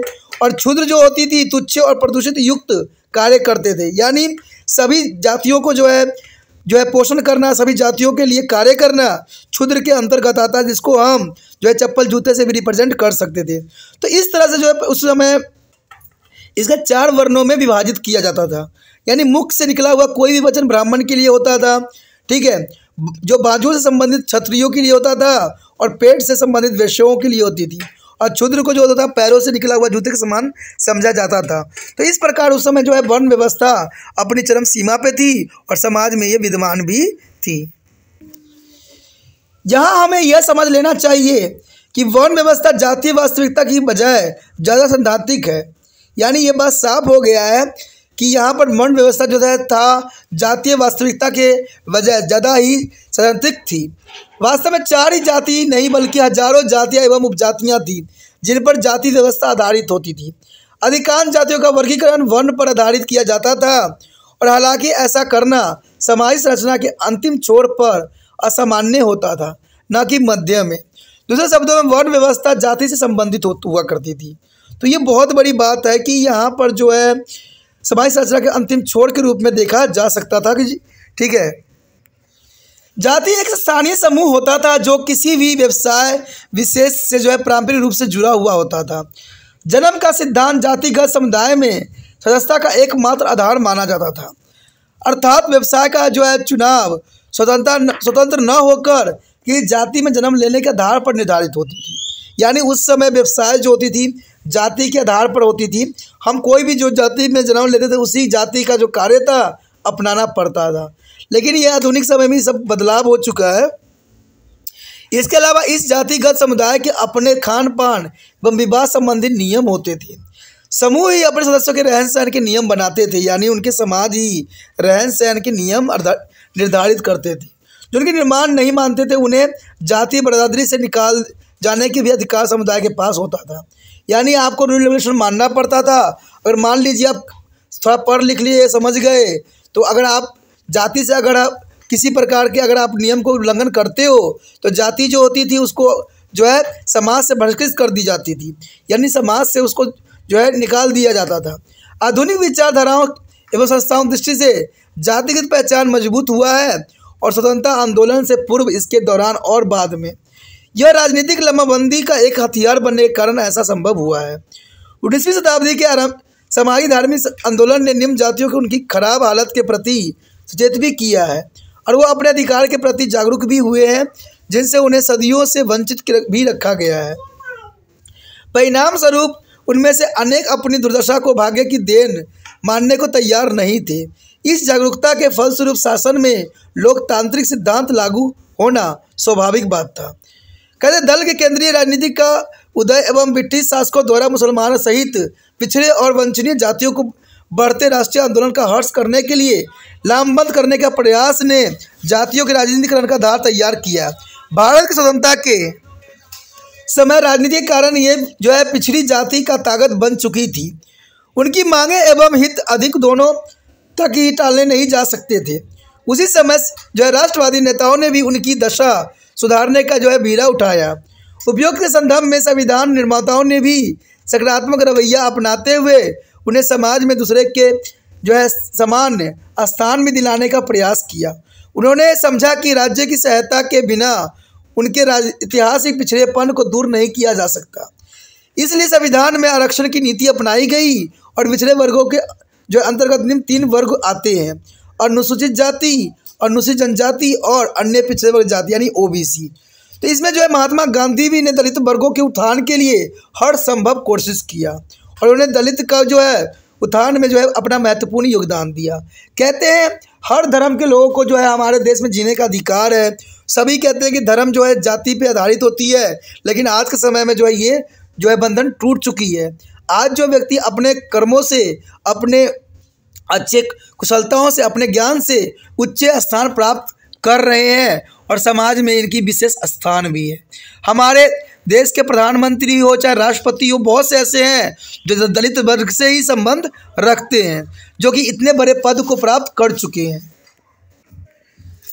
और क्षुद्र जो होती थी तुच्छ और प्रदूषित युक्त कार्य करते थे यानी सभी जातियों को जो है जो है पोषण करना सभी जातियों के लिए कार्य करना क्षुद्र के अंतर्गत आता है जिसको हम जो है चप्पल जूते से भी रिप्रेजेंट कर सकते थे तो इस तरह से जो है उस समय इसका चार वर्णों में विभाजित किया जाता था यानी मुख से निकला हुआ कोई भी वचन ब्राह्मण के लिए होता था ठीक है जो बाजुओं से संबंधित क्षत्रियों के लिए होता था और पेट से संबंधित वैश्यों के लिए होती थी और क्षुद्र को जो होता था पैरों से निकला हुआ जूते के समान समझा जाता था तो इस प्रकार उस समय जो है वर्ण व्यवस्था अपनी चरम सीमा पे थी और समाज में ये विद्वान भी थी यहाँ हमें यह समझ लेना चाहिए कि वर्ण व्यवस्था जातीय वास्तविकता की बजाय ज़्यादा सैद्धांतिक है यानी ये बात साफ हो गया है कि यहाँ पर वर्ण व्यवस्था जो है था जातीय वास्तविकता के वजह ज़्यादा ही सैद्धांतिक थी वास्तव में चार ही जाति नहीं बल्कि हजारों जातियां एवं उपजातियां थीं जिन पर जाति व्यवस्था आधारित होती थी अधिकांश जातियों का वर्गीकरण वर्ण पर आधारित किया जाता था और हालांकि ऐसा करना समाज संरचना के अंतिम छोर पर असामान्य होता था न कि मध्य में दूसरे शब्दों में वर्ण व्यवस्था जाति से संबंधित हुआ करती थी तो ये बहुत बड़ी बात है कि यहाँ पर जो है समाज संरचना के अंतिम छोर के रूप में देखा जा सकता था कि ठीक है जाति एक स्थानीय समूह होता था जो किसी भी व्यवसाय विशेष से जो है पारंपरिक रूप से जुड़ा हुआ होता था जन्म का सिद्धांत जातिगत समुदाय में सदस्यता का एकमात्र आधार माना जाता था अर्थात व्यवसाय का जो है चुनाव स्वतंत्रता स्वतंत्र न होकर कि जाति में जन्म लेने के आधार पर निर्धारित होती थी यानी उस समय व्यवसाय जो होती थी जाति के आधार पर होती थी हम कोई भी जो जाति में जन्म लेते थे उसी जाति का जो कार्य था अपनाना पड़ता था लेकिन यह आधुनिक समय में सब बदलाव हो चुका है इसके अलावा इस जातिगत समुदाय के अपने खान पान एवं विवाह संबंधी नियम होते थे समूह ही अपने सदस्यों के रहन सहन के नियम बनाते थे यानी उनके समाज ही रहन सहन के नियम निर्धारित करते थे जो उनके निर्माण नहीं मानते थे उन्हें जाति बरदादरी से निकाल जाने के भी अधिकार समुदाय के पास होता था यानी आपको रूल रेगुलेशन मानना पड़ता था अगर मान लीजिए आप थोड़ा पढ़ लिख लिए समझ गए तो अगर आप जाति से अगर आप किसी प्रकार के अगर आप नियम को उल्लंघन करते हो तो जाति जो होती थी उसको जो है समाज से बहिष्कृत कर दी जाती थी यानी समाज से उसको जो है निकाल दिया जाता था आधुनिक विचारधाराओं एवं संस्थाओं दृष्टि से जातिगत पहचान मजबूत हुआ है और स्वतंत्रता आंदोलन से पूर्व इसके दौरान और बाद में यह राजनीतिक लम्बाबंदी का एक हथियार बनने के कारण ऐसा संभव हुआ है उन्नीसवीं शताब्दी के आरंभ समाजी धार्मिक आंदोलन ने निम्न जातियों की उनकी खराब हालत के प्रति सचेत भी किया है और वो अपने अधिकार के प्रति जागरूक भी हुए हैं जिनसे उन्हें सदियों से वंचित भी रखा गया है परिणाम स्वरूप उनमें से अनेक अपनी दुर्दशा को भाग्य की देन मानने को तैयार नहीं थे इस जागरूकता के फलस्वरूप शासन में लोकतांत्रिक सिद्धांत लागू होना स्वाभाविक बात था कहते दल के केंद्रीय राजनीति का उदय एवं ब्रिटिश शासकों द्वारा मुसलमानों सहित पिछड़े और वंचनीय जातियों को बढ़ते राष्ट्रीय आंदोलन का हर्ष करने के लिए लामबंद करने का प्रयास ने जातियों के राजनीतिकरण का धार तैयार किया भारत की स्वतंत्रता के समय राजनीति के कारण ये जो है पिछड़ी जाति का ताकत बन चुकी थी उनकी मांगे एवं हित अधिक दोनों तक ही टालने नहीं जा सकते थे उसी समय जो है राष्ट्रवादी नेताओं ने भी उनकी दशा सुधारने का जो है बीड़ा उठाया उपयोग के संदर्भ में संविधान निर्माताओं ने भी सकारात्मक रवैया अपनाते हुए उन्हें समाज में दूसरे के जो है सामान्य स्थान भी दिलाने का प्रयास किया उन्होंने समझा कि राज्य की सहायता के बिना उनके राज ऐतिहासिक पिछड़ेपन को दूर नहीं किया जा सकता इसलिए संविधान में आरक्षण की नीति अपनाई गई और पिछड़े वर्गों के जो अंतर्गत निम्न तीन वर्ग आते हैं अनुसूचित जाति अनुसूचित जनजाति और अन्य पिछड़े वर्ग जाति यानी ओबीसी तो इसमें जो है महात्मा गांधी भी ने दलित वर्गों के उत्थान के लिए हर संभव कोशिश किया और उन्होंने दलित का जो है उत्थान में जो है अपना महत्वपूर्ण योगदान दिया कहते हैं हर धर्म के लोगों को जो है हमारे देश में जीने का अधिकार है सभी कहते हैं कि धर्म जो है जाति पे आधारित होती है लेकिन आज के समय में जो है ये जो है बंधन टूट चुकी है आज जो व्यक्ति अपने कर्मों से अपने अच्छे कुशलताओं से अपने ज्ञान से उच्च स्थान प्राप्त कर रहे हैं और समाज में इनकी विशेष स्थान भी है हमारे देश के प्रधानमंत्री हो चाहे राष्ट्रपति हो बहुत से ऐसे हैं जो दलित वर्ग से ही संबंध रखते हैं जो कि इतने बड़े पद को प्राप्त कर चुके हैं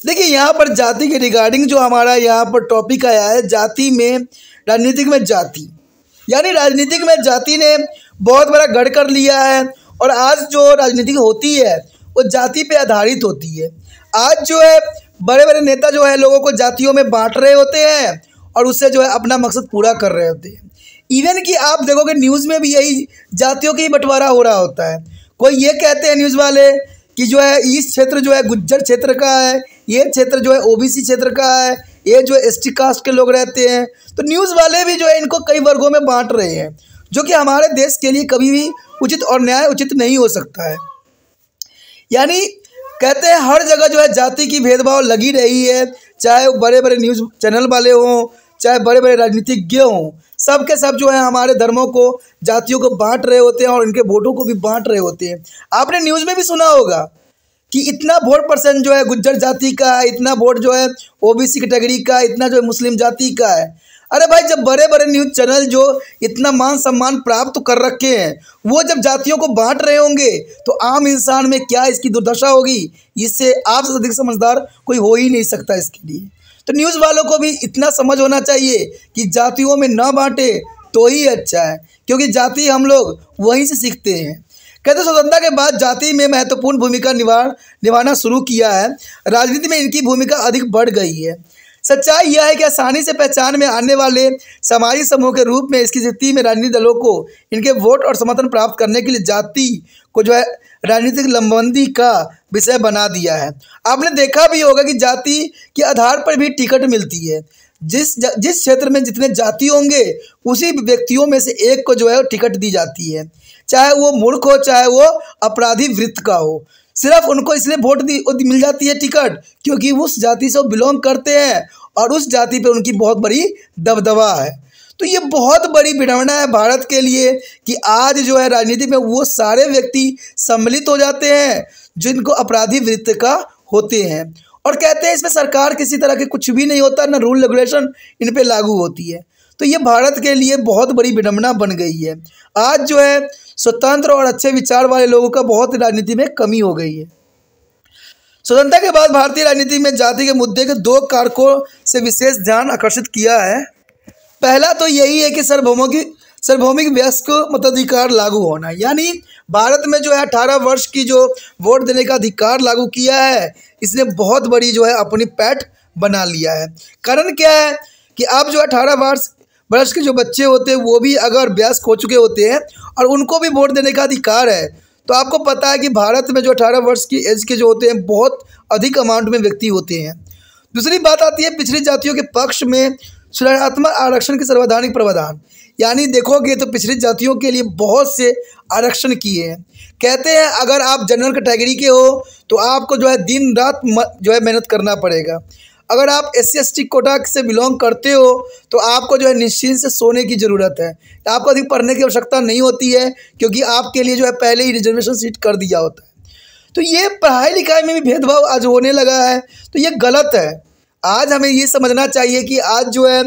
देखिए यहाँ पर जाति के रिगार्डिंग जो हमारा यहाँ पर टॉपिक आया है जाति में राजनीतिक में जाति यानी राजनीतिक में जाति ने बहुत बड़ा गढ़ कर लिया है और आज जो राजनीति होती है वो जाति पे आधारित होती है आज जो है बड़े बड़े नेता जो है लोगों को जातियों में बांट रहे होते हैं और उससे जो है अपना मकसद पूरा कर रहे होते हैं इवन कि आप देखोगे न्यूज़ में भी यही जातियों के ही बंटवारा हो रहा होता है कोई ये कहते हैं न्यूज़ वाले कि जो है इस क्षेत्र जो है गुज्जर क्षेत्र का है ये क्षेत्र जो है ओबीसी क्षेत्र का है ये जो एस टी कास्ट के लोग रहते हैं तो न्यूज़ वाले भी जो है इनको कई वर्गों में बांट रहे हैं जो कि हमारे देश के लिए कभी भी उचित और न्याय उचित नहीं हो सकता है यानी कहते हैं हर जगह जो है जाति की भेदभाव लगी रही है चाहे वो बड़े बड़े न्यूज़ चैनल वाले हों चाहे बड़े बड़े राजनीतिज्ञ हों सब के सब जो है हमारे धर्मों को जातियों को बांट रहे होते हैं और इनके वोटों को भी बांट रहे होते हैं आपने न्यूज़ में भी सुना होगा कि इतना वोट परसेंट जो है गुज्जर जाति का है इतना वोट जो है ओबीसी कैटेगरी का इतना जो है मुस्लिम जाति का है अरे भाई जब बड़े बड़े न्यूज़ चैनल जो इतना मान सम्मान प्राप्त कर रखे हैं वो जब जातियों को बांट रहे होंगे तो आम इंसान में क्या इसकी दुर्दशा होगी इससे आपसे अधिक समझदार कोई हो ही नहीं सकता इसके लिए तो न्यूज़ वालों को भी इतना समझ होना चाहिए कि जातियों में ना बांटे तो ही अच्छा है क्योंकि जाति हम लोग वहीं से सीखते हैं कहते स्वतंत्रता के बाद जाति में महत्वपूर्ण भूमिका निभा निभाना शुरू किया है राजनीति में इनकी भूमिका अधिक बढ़ गई है सच्चाई यह है कि आसानी से पहचान में आने वाले सामाजिक समूह के रूप में इसकी स्थिति में राजनीतिक दलों को इनके वोट और समर्थन प्राप्त करने के लिए जाति को जो है राजनीतिक लंबबंदी का विषय बना दिया है आपने देखा भी होगा कि जाति के आधार पर भी टिकट मिलती है जिस जिस क्षेत्र में जितने जाति होंगे उसी व्यक्तियों में से एक को जो है टिकट दी जाती है चाहे वो मूर्ख हो चाहे वो अपराधी वृत्त का हो सिर्फ उनको इसलिए वोट मिल जाती है टिकट क्योंकि उस जाति से वो बिलोंग करते हैं और उस जाति पर उनकी बहुत बड़ी दबदबा है तो ये बहुत बड़ी विडम्बना है भारत के लिए कि आज जो है राजनीति में वो सारे व्यक्ति सम्मिलित हो जाते हैं जिनको अपराधी वृत्त का होते हैं और कहते हैं इसमें सरकार किसी तरह के कुछ भी नहीं होता ना रूल रेगुलेशन इन पर लागू होती है तो ये भारत के लिए बहुत बड़ी विडम्बना बन गई है आज जो है स्वतंत्र और अच्छे विचार वाले लोगों का बहुत राजनीति में कमी हो गई है स्वतंत्रता के बाद भारतीय राजनीति में जाति के मुद्दे के दो कारकों से विशेष ध्यान आकर्षित किया है पहला तो यही है कि की सार्वभौमिक व्यस्क मताधिकार लागू होना यानी भारत में जो है अठारह वर्ष की जो वोट देने का अधिकार लागू किया है इसने बहुत बड़ी जो है अपनी पैठ बना लिया है कारण क्या है कि आप जो अठारह वर्ष वर्ष के जो बच्चे होते हैं वो भी अगर व्यस्त हो चुके होते हैं और उनको भी वोट देने का अधिकार है तो आपको पता है कि भारत में जो अठारह वर्ष की एज के जो होते हैं बहुत अधिक अमाउंट में व्यक्ति होते हैं दूसरी बात आती है पिछड़ी जातियों के पक्ष में सुधारात्मक आरक्षण के सर्वधानिक प्रावधान यानी देखोगे तो पिछड़ी जातियों के लिए बहुत से आरक्षण किए हैं कहते हैं अगर आप जनरल कैटेगरी के हो तो आपको जो है दिन रात जो है मेहनत करना पड़ेगा अगर आप एस सी कोटा से बिलोंग करते हो तो आपको जो है निश्चिंत से सोने की ज़रूरत है आपको अधिक पढ़ने की आवश्यकता नहीं होती है क्योंकि आपके लिए जो है पहले ही रिजर्वेशन सीट कर दिया होता है तो ये पढ़ाई लिखाई में भी भेदभाव आज होने लगा है तो ये गलत है आज हमें ये समझना चाहिए कि आज जो है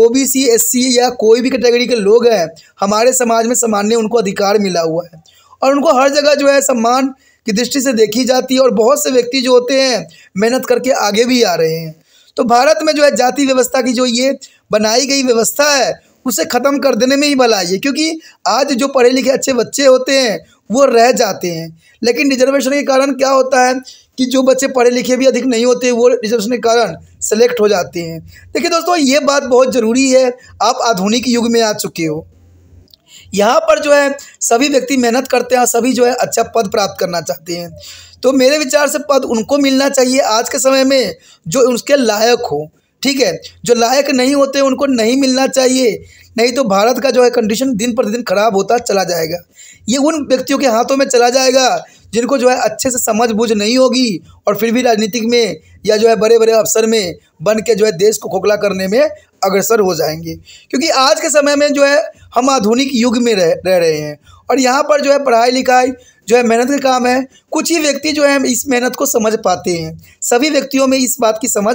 O B C S C या कोई भी कैटेगरी के लोग हैं हमारे समाज में सामान्य उनको अधिकार मिला हुआ है और उनको हर जगह जो है सम्मान की दृष्टि से देखी जाती है और बहुत से व्यक्ति जो होते हैं मेहनत करके आगे भी आ रहे हैं तो भारत में जो है जाति व्यवस्था की जो ये बनाई गई व्यवस्था है उसे ख़त्म कर देने में ही भलाई है क्योंकि आज जो पढ़े लिखे अच्छे बच्चे होते हैं वो रह जाते हैं लेकिन रिजर्वेशन के कारण क्या होता है कि जो बच्चे पढ़े लिखे भी अधिक नहीं होते वो रिजर्वेशन के कारण सेलेक्ट हो जाते हैं देखिए दोस्तों ये बात बहुत ज़रूरी है आप आधुनिक युग में आ चुके हो यहाँ पर जो है सभी व्यक्ति मेहनत करते हैं सभी जो है अच्छा पद प्राप्त करना चाहते हैं तो मेरे विचार से पद उनको मिलना चाहिए आज के समय में जो उसके लायक हो ठीक है जो लायक नहीं होते उनको नहीं मिलना चाहिए नहीं तो भारत का जो है कंडीशन दिन प्रतिदिन खराब होता चला जाएगा ये उन व्यक्तियों के हाथों में चला जाएगा जिनको जो है अच्छे से समझ बूझ नहीं होगी और फिर भी राजनीतिक में या जो है बड़े बड़े अफसर में बन के जो है देश को खोखला करने में अग्रसर हो जाएंगे क्योंकि आज के समय में जो है हम आधुनिक युग में रह रह रहे हैं और यहाँ पर जो है पढ़ाई लिखाई जो है मेहनत का काम है कुछ ही व्यक्ति जो है इस मेहनत को समझ पाते हैं सभी व्यक्तियों में इस बात की समझ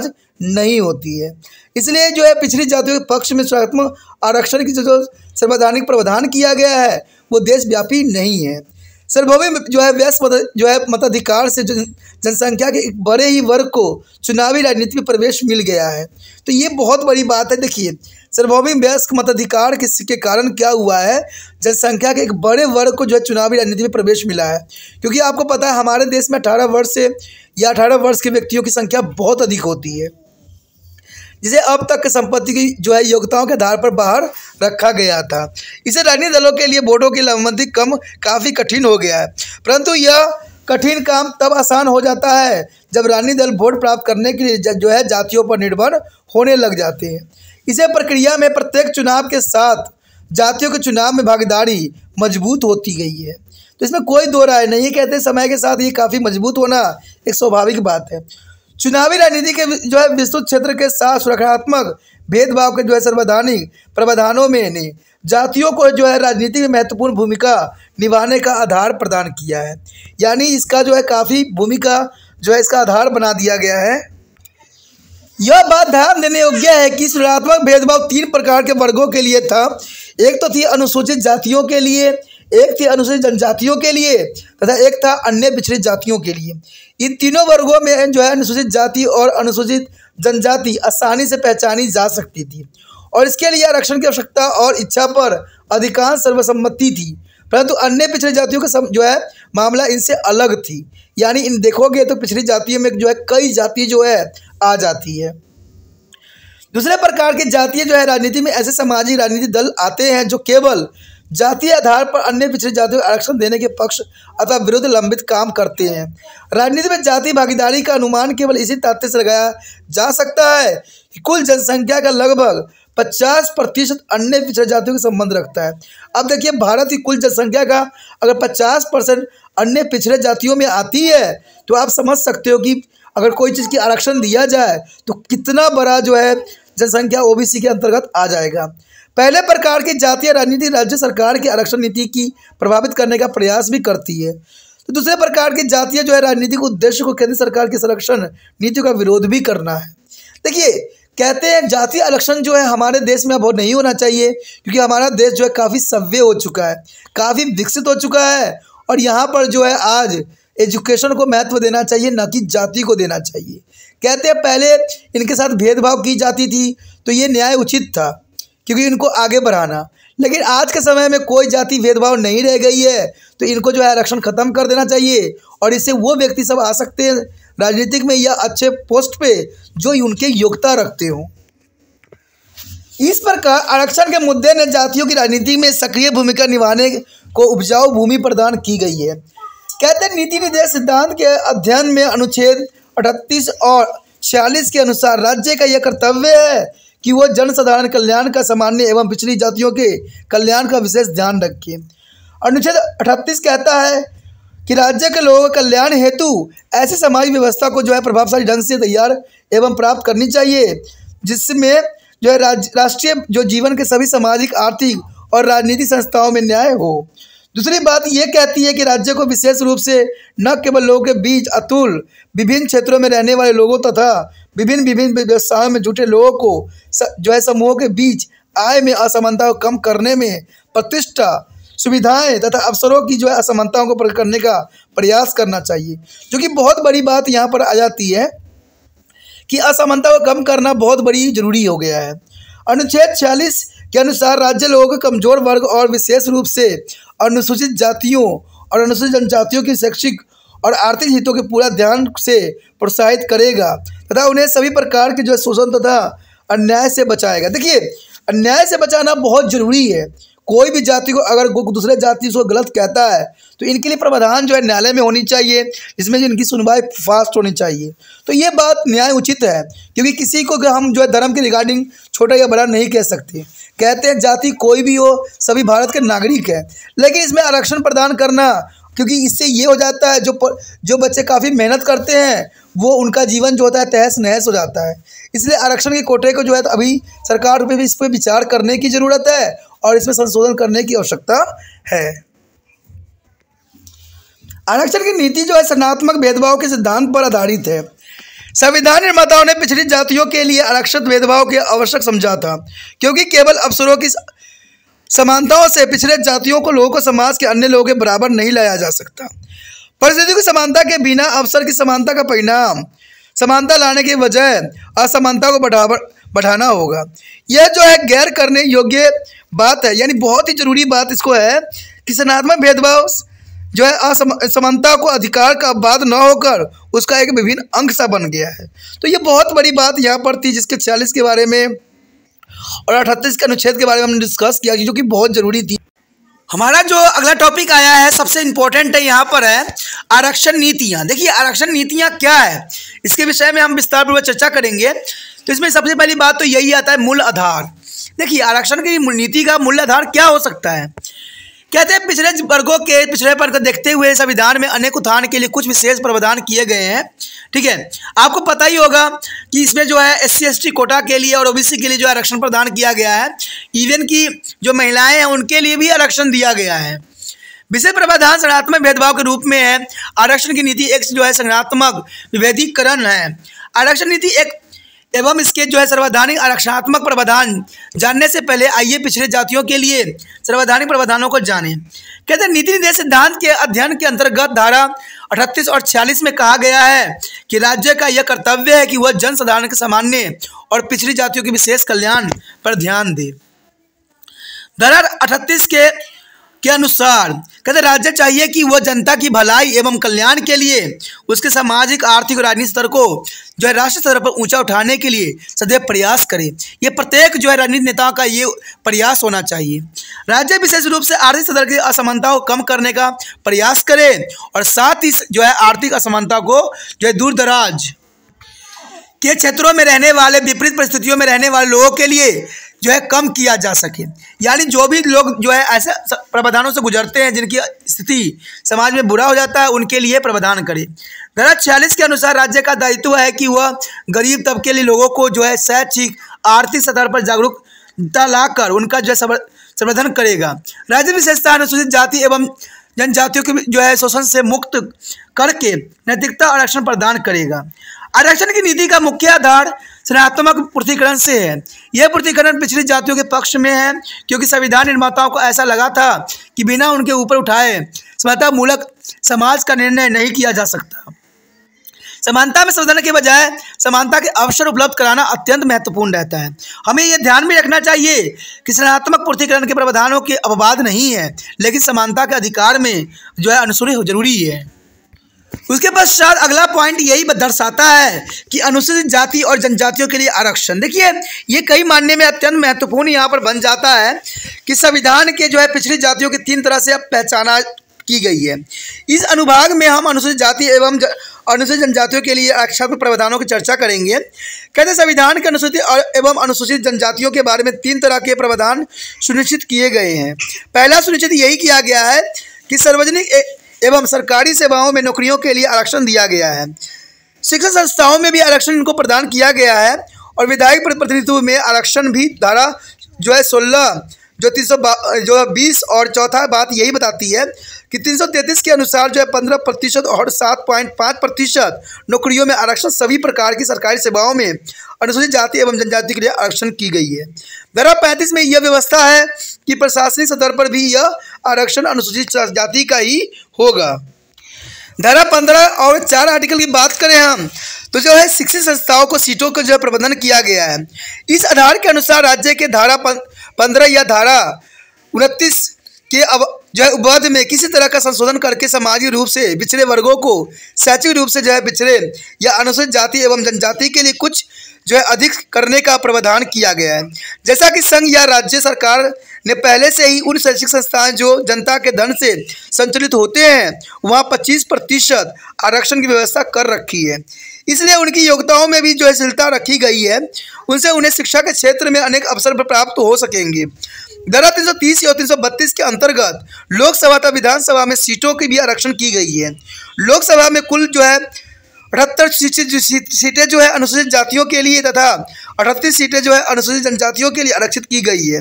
नहीं होती है इसलिए जो है पिछड़ी जातियों के पक्ष में स्वात्म आरक्षण की जो संवैधानिक प्रावधान किया गया है वो देशव्यापी नहीं है सर्वभौम जो है व्यस्त मत, जो है मताधिकार से जनसंख्या के एक बड़े ही वर्ग को चुनावी राजनीति में प्रवेश मिल गया है तो ये बहुत बड़ी बात है देखिए सर्वभौमिक व्यस्क मताधिकार के कारण क्या हुआ है जनसंख्या के एक बड़े वर्ग को जो है चुनावी राजनीति में प्रवेश मिला है क्योंकि आपको पता है हमारे देश में अठारह वर्ष से या अठारह वर्ष के व्यक्तियों की संख्या बहुत अधिक होती है जिसे अब तक संपत्ति की जो है योग्यताओं के आधार पर बाहर रखा गया था इसे राजनीतिक दलों के लिए वोटों की लंबंदी कम काफ़ी कठिन हो गया है परंतु यह कठिन काम तब आसान हो जाता है जब रानी दल वोट प्राप्त करने के लिए जो है जातियों पर निर्भर होने लग जाते हैं इसे प्रक्रिया में प्रत्येक चुनाव के साथ जातियों के चुनाव में भागीदारी मजबूत होती गई है तो इसमें कोई दो राय नहीं कहते समय के साथ ये काफ़ी मजबूत होना एक स्वाभाविक बात है चुनावी राजनीति के जो है विस्तृत क्षेत्र के साथ सुरक्षात्मक भेदभाव के जो है संवैधानिक प्रावधानों में ने जातियों को जो है राजनीति में महत्वपूर्ण भूमिका निभाने का आधार प्रदान किया है यानी इसका जो है काफ़ी भूमिका जो है इसका आधार बना दिया गया है यह बात ध्यान देने योग्य है कि सुरक्षात्मक भेदभाव तीन प्रकार के वर्गों के लिए था एक तो थी अनुसूचित जातियों के लिए एक थी अनुसूचित जनजातियों के लिए तथा एक था अन्य पिछड़ी जातियों के लिए इन तीनों वर्गों में जो है अनुसूचित जाति और अनुसूचित जनजाति आसानी से पहचानी जा सकती थी और इसके लिए आरक्षण की आवश्यकता और इच्छा पर अधिकांश सर्वसम्मति थी परंतु अन्य पिछड़ी जातियों का जो है मामला इनसे अलग थी यानी इन देखोगे तो पिछड़ी जातियों में जो है कई जाति जो है आ जाती है दूसरे प्रकार के जातीय जो है राजनीति में ऐसे सामाजिक राजनीतिक दल आते हैं जो केवल जातीय आधार पर अन्य पिछड़ी जातियों को आरक्षण देने के पक्ष अथवा विरुद्ध लंबित काम करते हैं राजनीति में जाति भागीदारी का अनुमान केवल इसी तथ्य से लगाया जा सकता है कि कुल जनसंख्या का लगभग पचास प्रतिशत अन्य पिछड़े जातियों के संबंध रखता है अब देखिए भारत की कुल जनसंख्या का अगर पचास परसेंट अन्य पिछड़े जातियों में आती है तो आप समझ सकते हो कि अगर कोई चीज़ की आरक्षण दिया जाए तो कितना बड़ा जो है जनसंख्या ओ के अंतर्गत आ जाएगा पहले प्रकार की जातीय राजनीति राज्य सरकार की आरक्षण नीति की प्रभावित करने का प्रयास भी करती है तो दूसरे प्रकार की जातीय जो है राजनीतिक उद्देश्य को केंद्र सरकार की संरक्षण नीति का विरोध भी करना है देखिए कहते हैं जातीय आरक्षण जो है हमारे देश में अब नहीं होना चाहिए क्योंकि हमारा देश जो है काफ़ी सभ्य हो चुका है काफ़ी विकसित हो चुका है और यहाँ पर जो है आज एजुकेशन को महत्व देना चाहिए ना कि जाति को देना चाहिए कहते हैं पहले इनके साथ भेदभाव की जाती थी तो ये न्याय उचित था क्योंकि इनको आगे बढ़ाना लेकिन आज के समय में कोई जाति भेदभाव नहीं रह गई है तो इनको जो है आरक्षण ख़त्म कर देना चाहिए और इससे वो व्यक्ति सब आ सकते हैं राजनीतिक में या अच्छे पोस्ट पे जो उनके योग्यता रखते हों इस प्रकार आरक्षण के मुद्दे ने जातियों की राजनीति में सक्रिय भूमिका निभाने को उपजाऊ भूमि प्रदान की गई है कहते नीति निर्देश सिद्धांत के अध्ययन में अनुच्छेद अठतीस और छियालीस के अनुसार राज्य का यह कर्तव्य है कि वह जनसाधारण कल्याण का सामान्य एवं पिछड़ी जातियों के कल्याण का विशेष ध्यान रखें अनुच्छेद अठतीस कहता है कि राज्य के लोगों का कल्याण हेतु ऐसी समाज व्यवस्था को जो है प्रभावशाली ढंग से तैयार एवं प्राप्त करनी चाहिए जिसमें जो है राष्ट्रीय जो जीवन के सभी सामाजिक आर्थिक और राजनीतिक संस्थाओं में न्याय हो दूसरी बात यह कहती है कि राज्य को विशेष रूप से न केवल लोगों के बीच अतुल विभिन्न क्षेत्रों में रहने वाले लोगों तथा विभिन्न विभिन्न व्यवसायों में जुटे लोगों को जो है समूहों के बीच आय में असमानता को कम करने में प्रतिष्ठा सुविधाएं तथा अवसरों की जो है असमानताओं को प्रकट करने का प्रयास करना चाहिए जो कि बहुत बड़ी बात यहाँ पर आ जाती है कि असमानता को कम करना बहुत बड़ी जरूरी हो गया है अनुच्छेद छियालीस के अनुसार राज्य लोगों के कमजोर वर्ग और विशेष रूप से अनुसूचित जातियों और अनुसूचित जनजातियों की शैक्षिक और आर्थिक हितों के पूरा ध्यान से प्रोत्साहित करेगा तथा उन्हें सभी प्रकार के जो है शोषण तथा अन्याय से बचाएगा देखिए अन्याय से बचाना बहुत जरूरी है कोई भी जाति को अगर दूसरे जाति उसको गलत कहता है तो इनके लिए प्रावधान जो है न्यायालय में होनी चाहिए जिसमें इनकी सुनवाई फास्ट होनी चाहिए तो ये बात न्याय उचित है क्योंकि किसी को हम जो है धर्म के रिगार्डिंग छोटा या बड़ा नहीं कह सकते कहते हैं जाति कोई भी हो सभी भारत के नागरिक है लेकिन इसमें आरक्षण प्रदान करना क्योंकि इससे ये हो जाता है जो जो बच्चे काफ़ी मेहनत करते हैं वो उनका जीवन जो होता है तहस नहस हो जाता है इसलिए आरक्षण के कोटे को जो है अभी सरकार पे भी इस पर विचार करने की ज़रूरत है और इसमें संशोधन करने की आवश्यकता है आरक्षण की नीति जो है सनात्मक भेदभाव के सिद्धांत पर आधारित है संविधान निर्माताओं ने पिछड़ी जातियों के लिए आरक्षित भेदभाव के आवश्यक समझा था क्योंकि केवल अवसरों की समानताओं से पिछड़े जातियों को लोगों को समाज के अन्य लोगों के बराबर नहीं लाया जा सकता परिस्थितियों की समानता के बिना अवसर की समानता का परिणाम समानता लाने के बजाय असमानता को बढ़ावा बढ़ाना होगा यह जो है गैर करने योग्य बात है यानी बहुत ही जरूरी बात इसको है कि सनात्मक भेदभाव जो है असमानता को अधिकार का बाद न होकर उसका एक विभिन्न अंग सा बन गया है तो ये बहुत बड़ी बात यहाँ पर थी जिसके छियालीस के बारे में और अठतीस के अनुच्छेद के बारे में हमने डिस्कस किया जो कि बहुत ज़रूरी थी हमारा जो अगला टॉपिक आया है सबसे इम्पोर्टेंट है यहाँ पर है आरक्षण नीतियाँ देखिए आरक्षण नीतियाँ क्या है इसके विषय में हम विस्तार पूर्वक चर्चा करेंगे तो इसमें सबसे पहली बात तो यही आता है मूल आधार देखिए आरक्षण की नीति का मूल्याधार क्या हो सकता है कहते हैं पिछले वर्गों के पिछले पर देखते हुए संविधान में अनेक उत्थान के लिए कुछ विशेष प्रावधान किए गए हैं ठीक है आपको पता ही होगा कि इसमें जो है एस सी कोटा के लिए और ओबीसी के लिए जो आरक्षण प्रदान किया गया है इवन की जो महिलाएं हैं उनके लिए भी आरक्षण दिया गया है विशेष प्रावधान संगणात्मक भेदभाव के रूप में है आरक्षण की नीति एक जो है संगणात्मक विभेदीकरण है आरक्षण नीति एक एवं इसके जो है सर्वधानिक आरक्षणात्मक प्रावधान जानने से पहले आइए पिछड़े जातियों के लिए सर्वधानिक प्रावधानों को जानें कहते हैं नीति निर्देश सिद्धांत के अध्ययन के अंतर्गत धारा अठतीस और छियालीस में कहा गया है कि राज्य का यह कर्तव्य है कि वह जनसाधारण के सामान्य और पिछड़ी जातियों के विशेष कल्याण पर ध्यान दे धारा अठतीस के के अनुसार कहते राज्य चाहिए कि वह जनता की भलाई एवं कल्याण के लिए उसके सामाजिक आर्थिक और राजनीतिक स्तर को जो है राष्ट्र स्तर पर ऊंचा उठाने के लिए सदैव प्रयास करे ये प्रत्येक जो है राजनीतिक नेताओं का ये प्रयास होना चाहिए राज्य विशेष रूप से आर्थिक स्तर की असमानता को कम करने का प्रयास करे और साथ ही जो है आर्थिक असमानता को जो है दूर के क्षेत्रों में रहने वाले विपरीत परिस्थितियों में रहने वाले लोगों के लिए जो है कम किया जा सके यानी जो भी लोग जो है ऐसे प्रावधानों से गुजरते हैं जिनकी स्थिति समाज में बुरा हो जाता है उनके लिए प्रावधान करे धारा छियालीस के अनुसार राज्य का दायित्व है कि वह गरीब तबके लिए लोगों को जो है शैक्षिक आर्थिक स्तर पर जागरूकता लाकर उनका जो है करेगा राज्य विशेषता अनुसूचित जाति एवं जनजातियों के जो है शोषण से मुक्त करके नैतिकता आरक्षण प्रदान करेगा आरक्षण की नीति का मुख्य आधार सृजनात्मक पृथ्वीकरण से है यह पृथ्वीकरण पिछड़ी जातियों के पक्ष में है क्योंकि संविधान निर्माताओं को ऐसा लगा था कि बिना उनके ऊपर उठाए समता मूलक समाज का निर्णय नहीं किया जा सकता समानता में संविधान के बजाय समानता के अवसर उपलब्ध कराना अत्यंत महत्वपूर्ण रहता है हमें यह ध्यान भी रखना चाहिए कि सृजनात्मक पूर्तिकरण के प्रावधानों के अपवाद नहीं है लेकिन समानता के अधिकार में जो है अनुसूरी जरूरी है उसके शायद अगला पॉइंट यही दर्शाता है कि अनुसूचित जाति और जनजातियों के लिए आरक्षण देखिए ये कई मानने में अत्यंत महत्वपूर्ण यहाँ पर बन जाता है कि संविधान के जो है पिछड़ी जातियों की तीन तरह से अब पहचाना की गई है इस अनुभाग में हम अनुसूचित जाति एवं अनुसूचित जनजातियों के लिए आरक्षण प्रावधानों की चर्चा करेंगे कहते संविधान के अनुसूचित एवं अनुसूचित जनजातियों के बारे में तीन तरह के प्रावधान सुनिश्चित किए गए हैं पहला सुनिश्चित यही किया गया है कि सार्वजनिक एवं सरकारी सेवाओं में नौकरियों के लिए आरक्षण दिया गया है शिक्षा संस्थाओं में भी आरक्षण इनको प्रदान किया गया है और विधायक प्रतिनिधित्व में आरक्षण भी धारा जो है सोलह जो तीन जो बीस और चौथा बात यही बताती है कि तीन के अनुसार जो है पंद्रह प्रतिशत और सात पॉइंट पाँच प्रतिशत नौकरियों में आरक्षण सभी प्रकार की सरकारी सेवाओं में अनुसूचित जाति एवं जनजाति के लिए आरक्षण की गई है धारा पैंतीस में यह व्यवस्था है कि प्रशासनिक स्तर पर भी यह आरक्षण अनुसूचित जाति का ही होगा धारा पंद्रह और चार आर्टिकल की बात करें हम तो जो है शिक्षित संस्थाओं को सीटों का जो है प्रबंधन किया गया है इस आधार के अनुसार राज्य के धारा पं... पंद्रह या धारा उनतीस के अब जो है उपबध में किसी तरह का संशोधन करके सामाजिक रूप से पिछड़े वर्गों को शैक्षिक रूप से जो है पिछड़े या अनुसूचित जाति एवं जनजाति के लिए कुछ जो है अधिक करने का प्रावधान किया गया है जैसा कि संघ या राज्य सरकार ने पहले से ही उन शैक्षिक संस्थान जो जनता के धन से संचालित होते हैं वहाँ पच्चीस प्रतिशत आरक्षण की व्यवस्था कर रखी है इसलिए उनकी योग्यताओं में भी जो शिलता रखी गई है उनसे उन्हें शिक्षा के क्षेत्र में अनेक अवसर प्राप्त हो सकेंगे धारा 330 और तीन के अंतर्गत लोकसभा तथा विधानसभा में सीटों की भी आरक्षण की गई है लोकसभा में कुल जो है अठहत्तर सीटें जो है अनुसूचित जातियों के लिए तथा अठतीस सीटें जो है अनुसूचित जनजातियों के लिए आरक्षित की गई है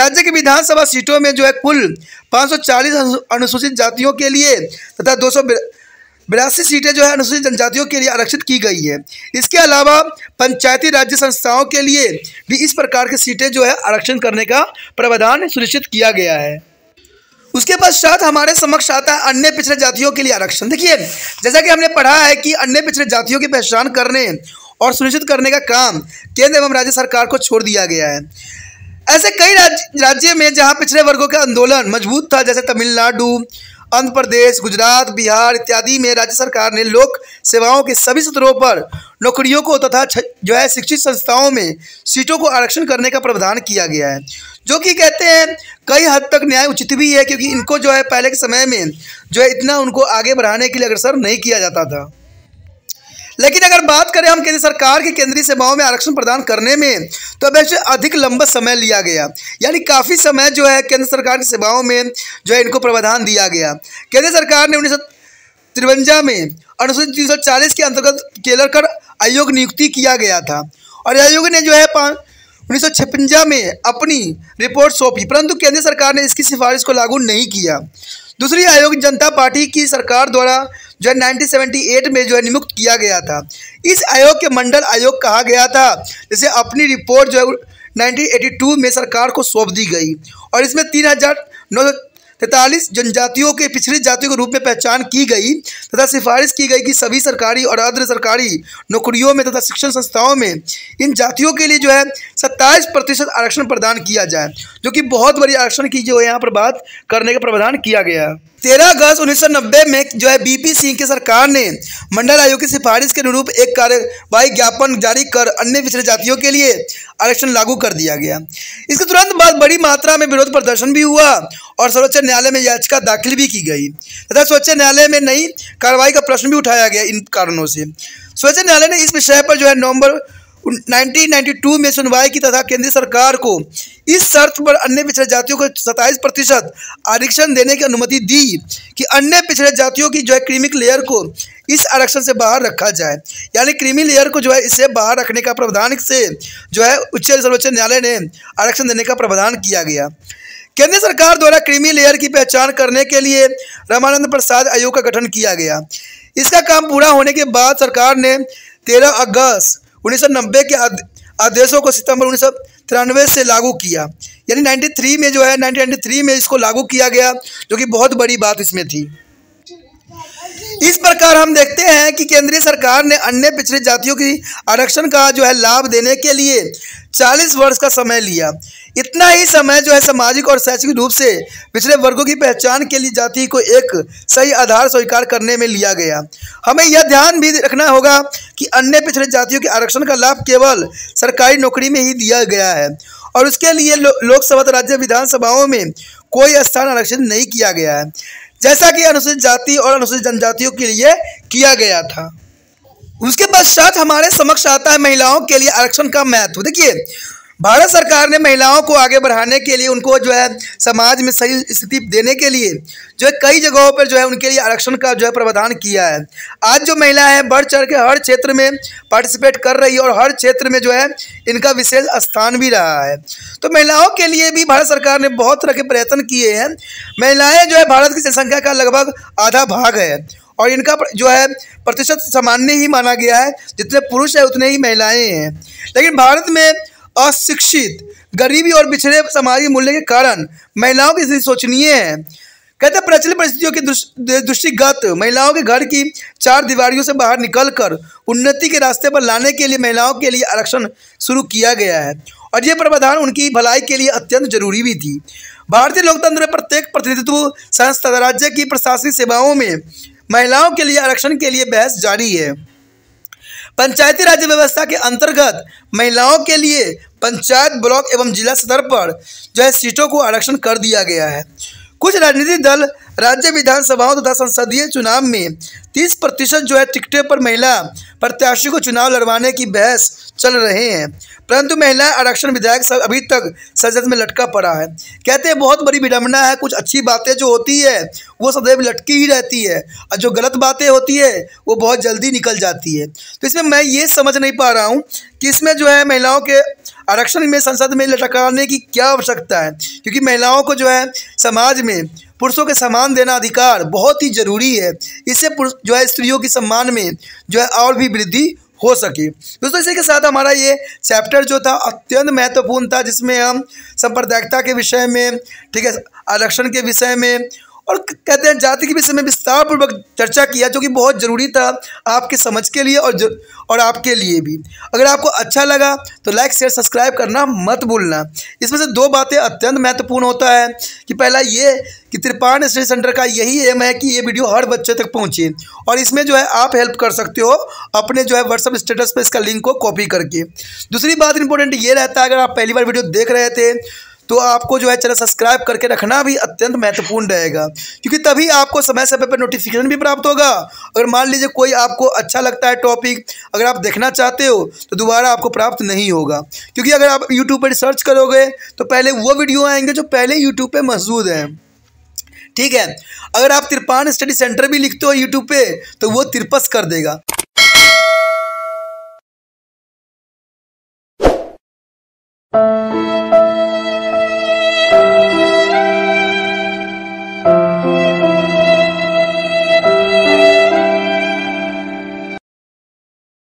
राज्य की विधानसभा सीटों में जो है कुल 540 अनुसूचित जातियों के लिए तथा दो बयासी सीटें जो है अनुसूचित जनजातियों के लिए आरक्षित की गई है इसके अलावा पंचायती राज्य संस्थाओं के लिए भी इस प्रकार की सीटें जो है आरक्षण करने का प्रावधान सुनिश्चित किया गया है उसके पश्चात हमारे समक्ष आता है अन्य पिछड़े जातियों के लिए आरक्षण देखिए जैसा कि हमने पढ़ा है कि अन्य पिछड़े जातियों की पहचान करने और सुनिश्चित करने का काम केंद्र एवं राज्य सरकार को छोड़ दिया गया है ऐसे कई राज्य में जहाँ पिछड़े वर्गों का आंदोलन मजबूत था जैसे तमिलनाडु आंध्र प्रदेश गुजरात बिहार इत्यादि में राज्य सरकार ने लोक सेवाओं के सभी सत्रों पर नौकरियों को तथा जो है शिक्षित संस्थाओं में सीटों को आरक्षण करने का प्रावधान किया गया है जो कि कहते हैं कई हद तक न्याय उचित भी है क्योंकि इनको जो है पहले के समय में जो है इतना उनको आगे बढ़ाने के लिए अग्रसर नहीं किया जाता था लेकिन अगर बात करें हम केंद्र सरकार की केंद्रीय सेवाओं में आरक्षण प्रदान करने में तो ऐसे अधिक लंबा समय लिया गया यानी काफ़ी समय जो है केंद्र सरकार की सेवाओं में जो है इनको प्रावधान दिया गया केंद्र सरकार ने उन्नीस तिरवंजा में अनुसूचित तीन सौ चालीस के अंतर्गत केलर कर आयोग नियुक्ति किया गया था और आयोग ने जो है उन्नीस सौ छप्पंजा में अपनी रिपोर्ट सौंपी परंतु केंद्र सरकार ने इसकी सिफारिश को लागू नहीं किया दूसरी आयोग जनता पार्टी की सरकार द्वारा जो है नाइनटीन में जो है नियुक्त किया गया था इस आयोग के मंडल आयोग कहा गया था जैसे अपनी रिपोर्ट जो है 1982 में सरकार को सौंप दी गई और इसमें तीन हज़ार नौ तैतालीस जनजातियों के पिछड़ी जातियों के रूप में पहचान की गई तथा सिफारिश की गई कि सभी सरकारी और अर्ध सरकारी नौकरियों में तथा शिक्षण संस्थाओं में इन जातियों के लिए जो है सत्ताईस प्रतिशत आरक्षण प्रदान किया जाए जो कि बहुत बड़ी आरक्षण की जो है यहाँ पर बात करने का प्रावधान किया गया है तेरह अगस्त नब्बे में जो है बीपी सिंह की सरकार ने मंडल आयोग की सिफारिश के अनुरूप एक कार्यवाही ज्ञापन जारी कर अन्य पिछड़े जातियों के लिए आरक्षण लागू कर दिया गया इसके तुरंत बाद बड़ी मात्रा में विरोध प्रदर्शन भी हुआ और सर्वोच्च न्यायालय में याचिका दाखिल भी की गई तथा सर्वोच्च न्यायालय में नई कार्रवाई का प्रश्न भी उठाया गया इन कारणों से सर्वोच्च न्यायालय ने इस विषय पर जो है नवंबर 1992 में सुनवाई की तथा केंद्र सरकार को इस शर्त पर अन्य पिछड़े जातियों को 27 प्रतिशत आरक्षण देने की अनुमति दी कि अन्य पिछड़े जातियों की जो है क्रीमिक लेयर को इस आरक्षण से बाहर रखा जाए यानी क्रीमी लेयर को जो है इससे बाहर रखने का प्रावधान से जो है उच्च सर्वोच्च न्यायालय ने आरक्षण देने का प्रावधान किया गया केंद्र सरकार द्वारा क्रीमी लेयर की पहचान करने के लिए रामानंद प्रसाद आयोग का गठन किया गया इसका काम पूरा होने के बाद सरकार ने तेरह अगस्त उन्नीस सौ नब्बे के आदेशों को सितंबर उन्नीस सौ तिरानवे से लागू किया यानी 93 में जो है 1993 में इसको लागू किया गया जो कि बहुत बड़ी बात इसमें थी इस प्रकार हम देखते हैं कि केंद्रीय सरकार ने अन्य पिछड़ी जातियों की आरक्षण का जो है लाभ देने के लिए 40 वर्ष का समय लिया इतना ही समय जो है सामाजिक और शैक्षिक रूप से पिछड़े वर्गों की पहचान के लिए जाति को एक सही आधार स्वीकार करने में लिया गया हमें यह ध्यान भी रखना होगा कि अन्य पिछड़े जातियों के आरक्षण का लाभ केवल सरकारी नौकरी में ही दिया गया है और उसके लिए लो, लोकसभा तथा राज्य विधानसभाओं में कोई स्थान आरक्षित नहीं किया गया है जैसा कि अनुसूचित जाति और अनुसूचित जनजातियों के लिए किया गया था उसके पश्चात हमारे समक्ष आता है महिलाओं के लिए आरक्षण का महत्व देखिए भारत सरकार ने महिलाओं को आगे बढ़ाने के लिए उनको जो है समाज में सही स्थिति देने के लिए जो है कई जगहों पर जो है उनके लिए आरक्षण का जो है प्रावधान किया है आज जो महिलाएं हैं बढ़ चढ़ के हर क्षेत्र में पार्टिसिपेट कर रही है और हर क्षेत्र में जो है इनका विशेष स्थान भी रहा है तो महिलाओं के लिए भी भारत सरकार ने बहुत तरह के प्रयत्न किए हैं महिलाएँ जो है भारत की जनसंख्या का लगभग आधा भाग है और इनका जो है प्रतिशत सामान्य ही माना गया है जितने पुरुष है उतने ही महिलाएं हैं लेकिन भारत में अशिक्षित गरीबी और पिछड़े सामाजिक मूल्य के कारण महिलाओं की स्थिति शोचनीय है कहते प्रचलित परिस्थितियों के दृष्टिगत महिलाओं के घर की चार दीवारियों से बाहर निकलकर उन्नति के रास्ते पर लाने के लिए महिलाओं के लिए आरक्षण शुरू किया गया है और ये प्रावधान उनकी भलाई के लिए अत्यंत जरूरी भी थी भारतीय लोकतंत्र में प्रत्येक प्रतिनिधित्व संस्था राज्य की प्रशासनिक सेवाओं में महिलाओं के लिए आरक्षण के लिए बहस जारी है पंचायती राज व्यवस्था के अंतर्गत महिलाओं के लिए पंचायत ब्लॉक एवं जिला स्तर पर जो है सीटों को आरक्षण कर दिया गया है कुछ राजनीतिक दल राज्य विधानसभाओं तथा संसदीय चुनाव में तीस प्रतिशत जो है टिकटों पर महिला प्रत्याशी को चुनाव लड़वाने की बहस चल रहे हैं परंतु महिला आरक्षण विधायक सब अभी तक संसद में लटका पड़ा है कहते हैं बहुत बड़ी विडम्बना है कुछ अच्छी बातें जो होती है वो सदैव लटकी ही रहती है और जो गलत बातें होती है वो बहुत जल्दी निकल जाती है तो इसमें मैं ये समझ नहीं पा रहा हूँ कि इसमें जो है महिलाओं के आरक्षण में संसद में लटकाने की क्या आवश्यकता है क्योंकि महिलाओं को जो है समाज में पुरुषों के समान देना अधिकार बहुत ही जरूरी है इससे जो है स्त्रियों की सम्मान में जो है और भी वृद्धि हो सके दोस्तों इसी के साथ हमारा ये चैप्टर जो था अत्यंत महत्वपूर्ण था जिसमें हम सांप्रदायिकता के विषय में ठीक है आरक्षण के विषय में और कहते हैं जाति के विषय में विस्तार पूर्वक चर्चा किया जो कि बहुत ज़रूरी था आपके समझ के लिए और और आपके लिए भी अगर आपको अच्छा लगा तो लाइक शेयर सब्सक्राइब करना मत भूलना इसमें से दो बातें अत्यंत महत्वपूर्ण होता है कि पहला ये कि त्रिपाण स्टडी सेंटर का यही एम है कि ये वीडियो हर बच्चे तक पहुँचे और इसमें जो है आप हेल्प कर सकते हो अपने जो है व्हाट्सअप स्टेटस पर इसका लिंक को कॉपी करके दूसरी बात इंपॉर्टेंट ये रहता है अगर आप पहली बार वीडियो देख रहे थे तो आपको जो है चैनल सब्सक्राइब करके रखना भी अत्यंत महत्वपूर्ण रहेगा क्योंकि तभी आपको समय समय पर नोटिफिकेशन भी प्राप्त होगा अगर मान लीजिए कोई आपको अच्छा लगता है टॉपिक अगर आप देखना चाहते हो तो दोबारा आपको प्राप्त नहीं होगा क्योंकि अगर आप यूट्यूब पर सर्च करोगे तो पहले वो वीडियो आएंगे जो पहले यूट्यूब पर मौजूद हैं ठीक है अगर आप तिरपान स्टडी सेंटर भी लिखते हो यूट्यूब पे तो वो तिरपस कर देगा